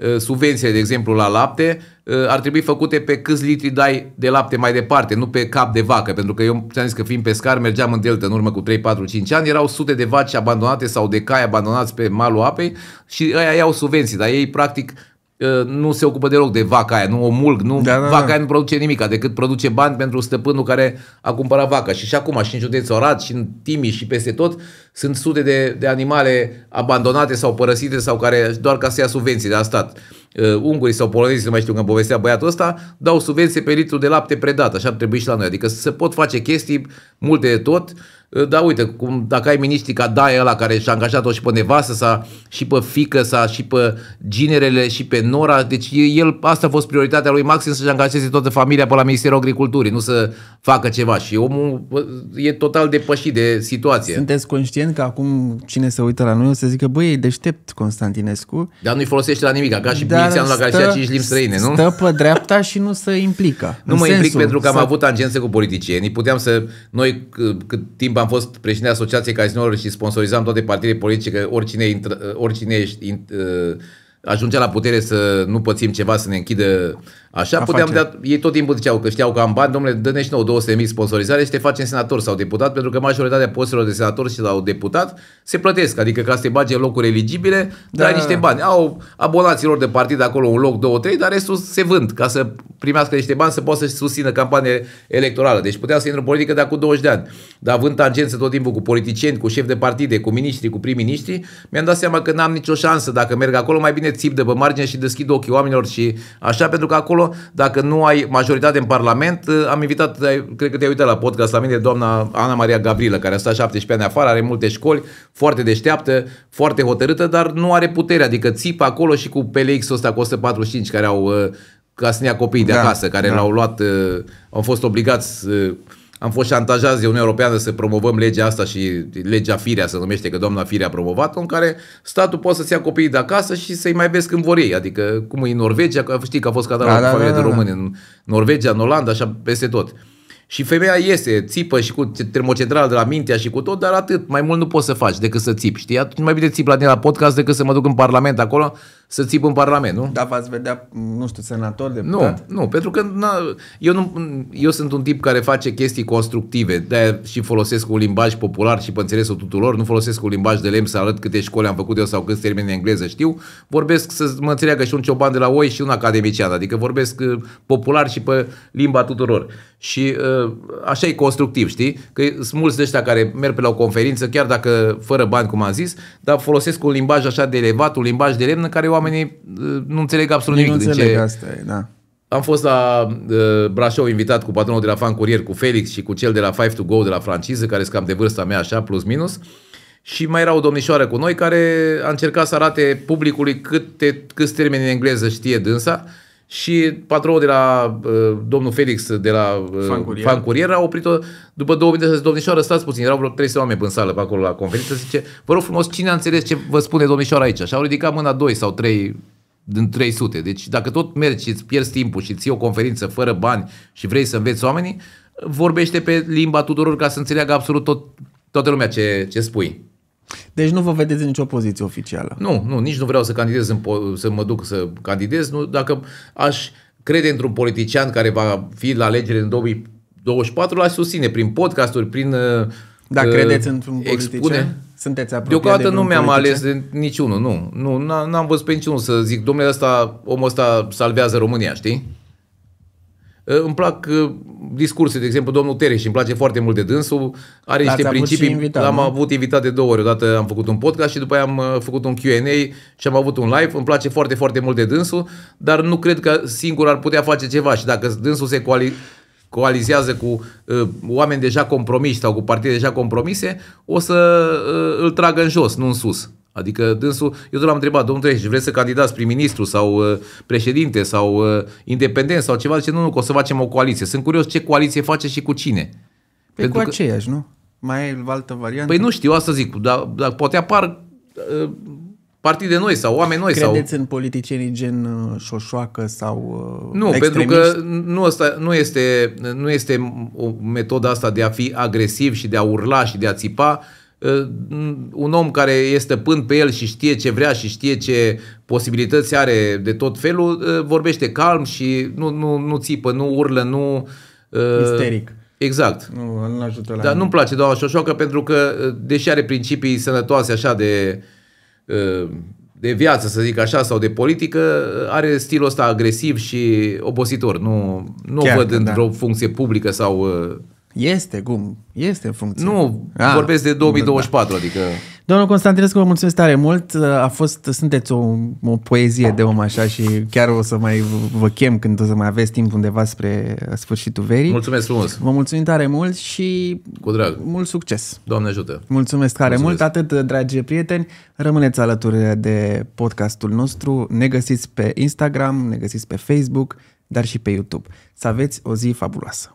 Eh, subvențiile, de exemplu, la lapte, eh, ar trebui făcute pe câți litri dai de lapte mai departe, nu pe cap de vacă, pentru că eu ți-am zis că fiind pescar, mergeam în delta în urmă cu 3, 4, 5 ani, erau sute de vaci abandonate sau de cai abandonați pe malul apei și aia iau subvenții, dar ei practic eh, nu se ocupă deloc de vaca aia, nu o mulg, nu, da, da, vaca da. aia nu produce nimic, decât produce bani pentru stăpânul care a cumpărat vaca. Și și acum, și în județul Orat, și în Timiș, și peste tot, sunt sute de, de animale abandonate sau părăsite sau care doar ca să ia subvenții de la stat. Uh, ungurii sau polonezii, nu mai știu când povestea băiatul ăsta, dau subvenții pe litru de lapte predat, așa ar trebui și la noi. Adică se pot face chestii multe de tot, uh, dar uite, cum, dacă ai miniștri ca Daia ăla care și-a angajat-o și pe nevastă sa, și pe fică sa, și pe ginerele, și pe nora, deci el, asta a fost prioritatea lui Maxim să-și angajeze toată familia pe la Ministerul Agriculturii, nu să facă ceva și omul uh, e total depășit de situație. Sunteți conștient evident că acum cine se uită la noi o să zică, băi, e deștept Constantinescu. Dar nu-i folosește la nimic, ca și milițianul la Garcia cinci limbi străine, nu? Stă pe dreapta și nu se implică. Nu mă implic pentru că am avut tangențe cu politicienii. Puteam să... Noi, cât timp am fost președinte asociației casinelor și sponsorizam toate partidele politice, că oricine, oricine ești, ă, ajungea la putere să nu pățim ceva, să ne închidă Așa puteam da, ei tot timpul ziceau că știau că am bani, domnule, dă-ne și nouă 200.000 sponsorizare și te facem senator sau deputat, pentru că majoritatea postelor de senator și sau deputat se plătesc, adică ca să te bage în locuri eligibile, da. dai da, niște da. bani. Au lor de partid acolo un loc, două, trei, dar restul se vând ca să primească niște bani, să poată să susțină campanie electorală. Deci puteam să intre în politică de acum 20 de ani. Dar având tangență tot timpul cu politicieni, cu șef de partide, cu miniștri, cu prim miniștri mi-am dat seama că n-am nicio șansă dacă merg acolo, mai bine țip de pe margine și deschid ochii oamenilor și așa, pentru că acolo acolo. Dacă nu ai majoritate în Parlament, uh, am invitat, cred că te-ai uitat la podcast la mine, doamna Ana Maria Gabrilă, care a stat 17 ani afară, are multe școli, foarte deșteaptă, foarte hotărâtă, dar nu are putere. Adică țipă acolo și cu PLX-ul ăsta cu 145, care au uh, ca să ne ia copiii de da, acasă, care da. l-au luat, uh, au fost obligați am fost șantajați de Uniunea Europeană să promovăm legea asta și legea Firea se numește, că doamna Firea a promovat-o, în care statul poate să-ți ia copiii de acasă și să-i mai vezi când vor ei. Adică, cum e în Norvegia, că știi că a fost cadavru da, da, familie da, da, da, de români, da. în Norvegia, în Olanda, așa peste tot. Și femeia iese, țipă și cu termocentral de la mintea și cu tot, dar atât. Mai mult nu poți să faci decât să țipi, știi? Atunci mai bine țip la din la podcast decât să mă duc în parlament acolo să țip în Parlament, nu? Da, v-ați vedea, nu știu, senator, deputat? Nu, nu, pentru că na, eu, nu, eu sunt un tip care face chestii constructive, de și folosesc un limbaj popular și pe înțelesul tuturor, nu folosesc un limbaj de lemn să arăt câte școli am făcut eu sau câți termeni în engleză știu, vorbesc să mă înțeleagă și un cioban de la oi și un academician, adică vorbesc uh, popular și pe limba tuturor. Și uh, așa e constructiv, știi? Că sunt mulți de ăștia care merg pe la o conferință, chiar dacă fără bani, cum am zis, dar folosesc un limbaj așa de elevat, un limbaj de lemn în care eu oamenii uh, nu înțeleg absolut nimic. Nu înțeleg, ce... asta da. Am fost la uh, Brașov invitat cu patronul de la Fan Curier, cu Felix și cu cel de la Five to Go de la franciză, care sunt cam de vârsta mea așa, plus minus. Și mai era o domnișoară cu noi care a încercat să arate publicului câte, câți termeni în engleză știe dânsa și patroul de la uh, domnul Felix de la uh, Fancurier, Fancurier a oprit-o după două minute, zice, domnișoară, stați puțin, erau vreo 300 oameni în sală pe acolo la conferință, zice, vă rog frumos, cine a înțeles ce vă spune domnișoara aici? Și au ridicat mâna 2 sau 3 din 300. Deci dacă tot mergi și îți pierzi timpul și ții iei o conferință fără bani și vrei să înveți oamenii, vorbește pe limba tuturor ca să înțeleagă absolut tot, toată lumea ce, ce spui. Deci nu vă vedeți în nicio poziție oficială. Nu, nu, nici nu vreau să candidez, în, să mă duc să candidez. Nu, dacă aș crede într-un politician care va fi la alegere în 2024, l-aș susține prin podcasturi, prin Da, uh, credeți într-un politician? Sunteți apropiat Deocamdată de nu mi-am ales de niciunul, nu. Nu, n-am văzut pe niciunul să zic, domnule, ăsta, omul ăsta salvează România, știi? Ă, îmi plac ă, discursurile, de exemplu, domnul Tereș, îmi place foarte mult de dânsul, are niște principii, invitat, l-am nu? avut invitat de două ori, odată am făcut un podcast și după aia am ă, făcut un Q&A și am avut un live, îmi place foarte, foarte mult de dânsul, dar nu cred că singur ar putea face ceva și dacă dânsul se coali coalizează cu uh, oameni deja compromiși sau cu partide deja compromise, o să uh, îl tragă în jos, nu în sus. Adică dânsul, eu l-am întrebat, domnul Treș, vreți să candidați prim-ministru sau uh, președinte sau uh, independent sau ceva? Zice, nu, nu, că o să facem o coaliție. Sunt curios ce coaliție face și cu cine. Păi Pentru cu că... aceeași, nu? Mai e altă variantă? Păi nu știu, asta zic, dar, dar poate apar uh, partide noi sau oameni noi. Credeți sau... în politicienii gen uh, șoșoacă sau Nu, extremiști? pentru că nu, asta, nu, este, nu este o metodă asta de a fi agresiv și de a urla și de a țipa, Ă, un om care este pând pe el și știe ce vrea și știe ce posibilități are de tot felul, ă, vorbește calm și nu, nu, nu țipă, nu urlă, nu... Ă, Isteric. Exact. Nu, nu ajută la Dar nu-mi place doamna Șoșoacă pentru că, deși are principii sănătoase așa de, de viață, să zic așa, sau de politică, are stilul ăsta agresiv și obositor. Nu, nu Chiar, văd da. într-o funcție publică sau este, cum? Este în funcție. Nu, ah, vorbesc de 2024, da. adică... Domnul Constantinescu, vă mulțumesc tare mult. Uh, a fost, sunteți o, o poezie de om așa și chiar o să mai vă chem când o să mai aveți timp undeva spre sfârșitul verii. Mulțumesc frumos! Vă mulțumim tare mult și cu drag. mult succes! Doamne ajută! Mulțumesc tare mulțumesc. mult! Atât, uh, dragi prieteni, rămâneți alături de podcastul nostru. Ne găsiți pe Instagram, ne găsiți pe Facebook, dar și pe YouTube. Să aveți o zi fabuloasă!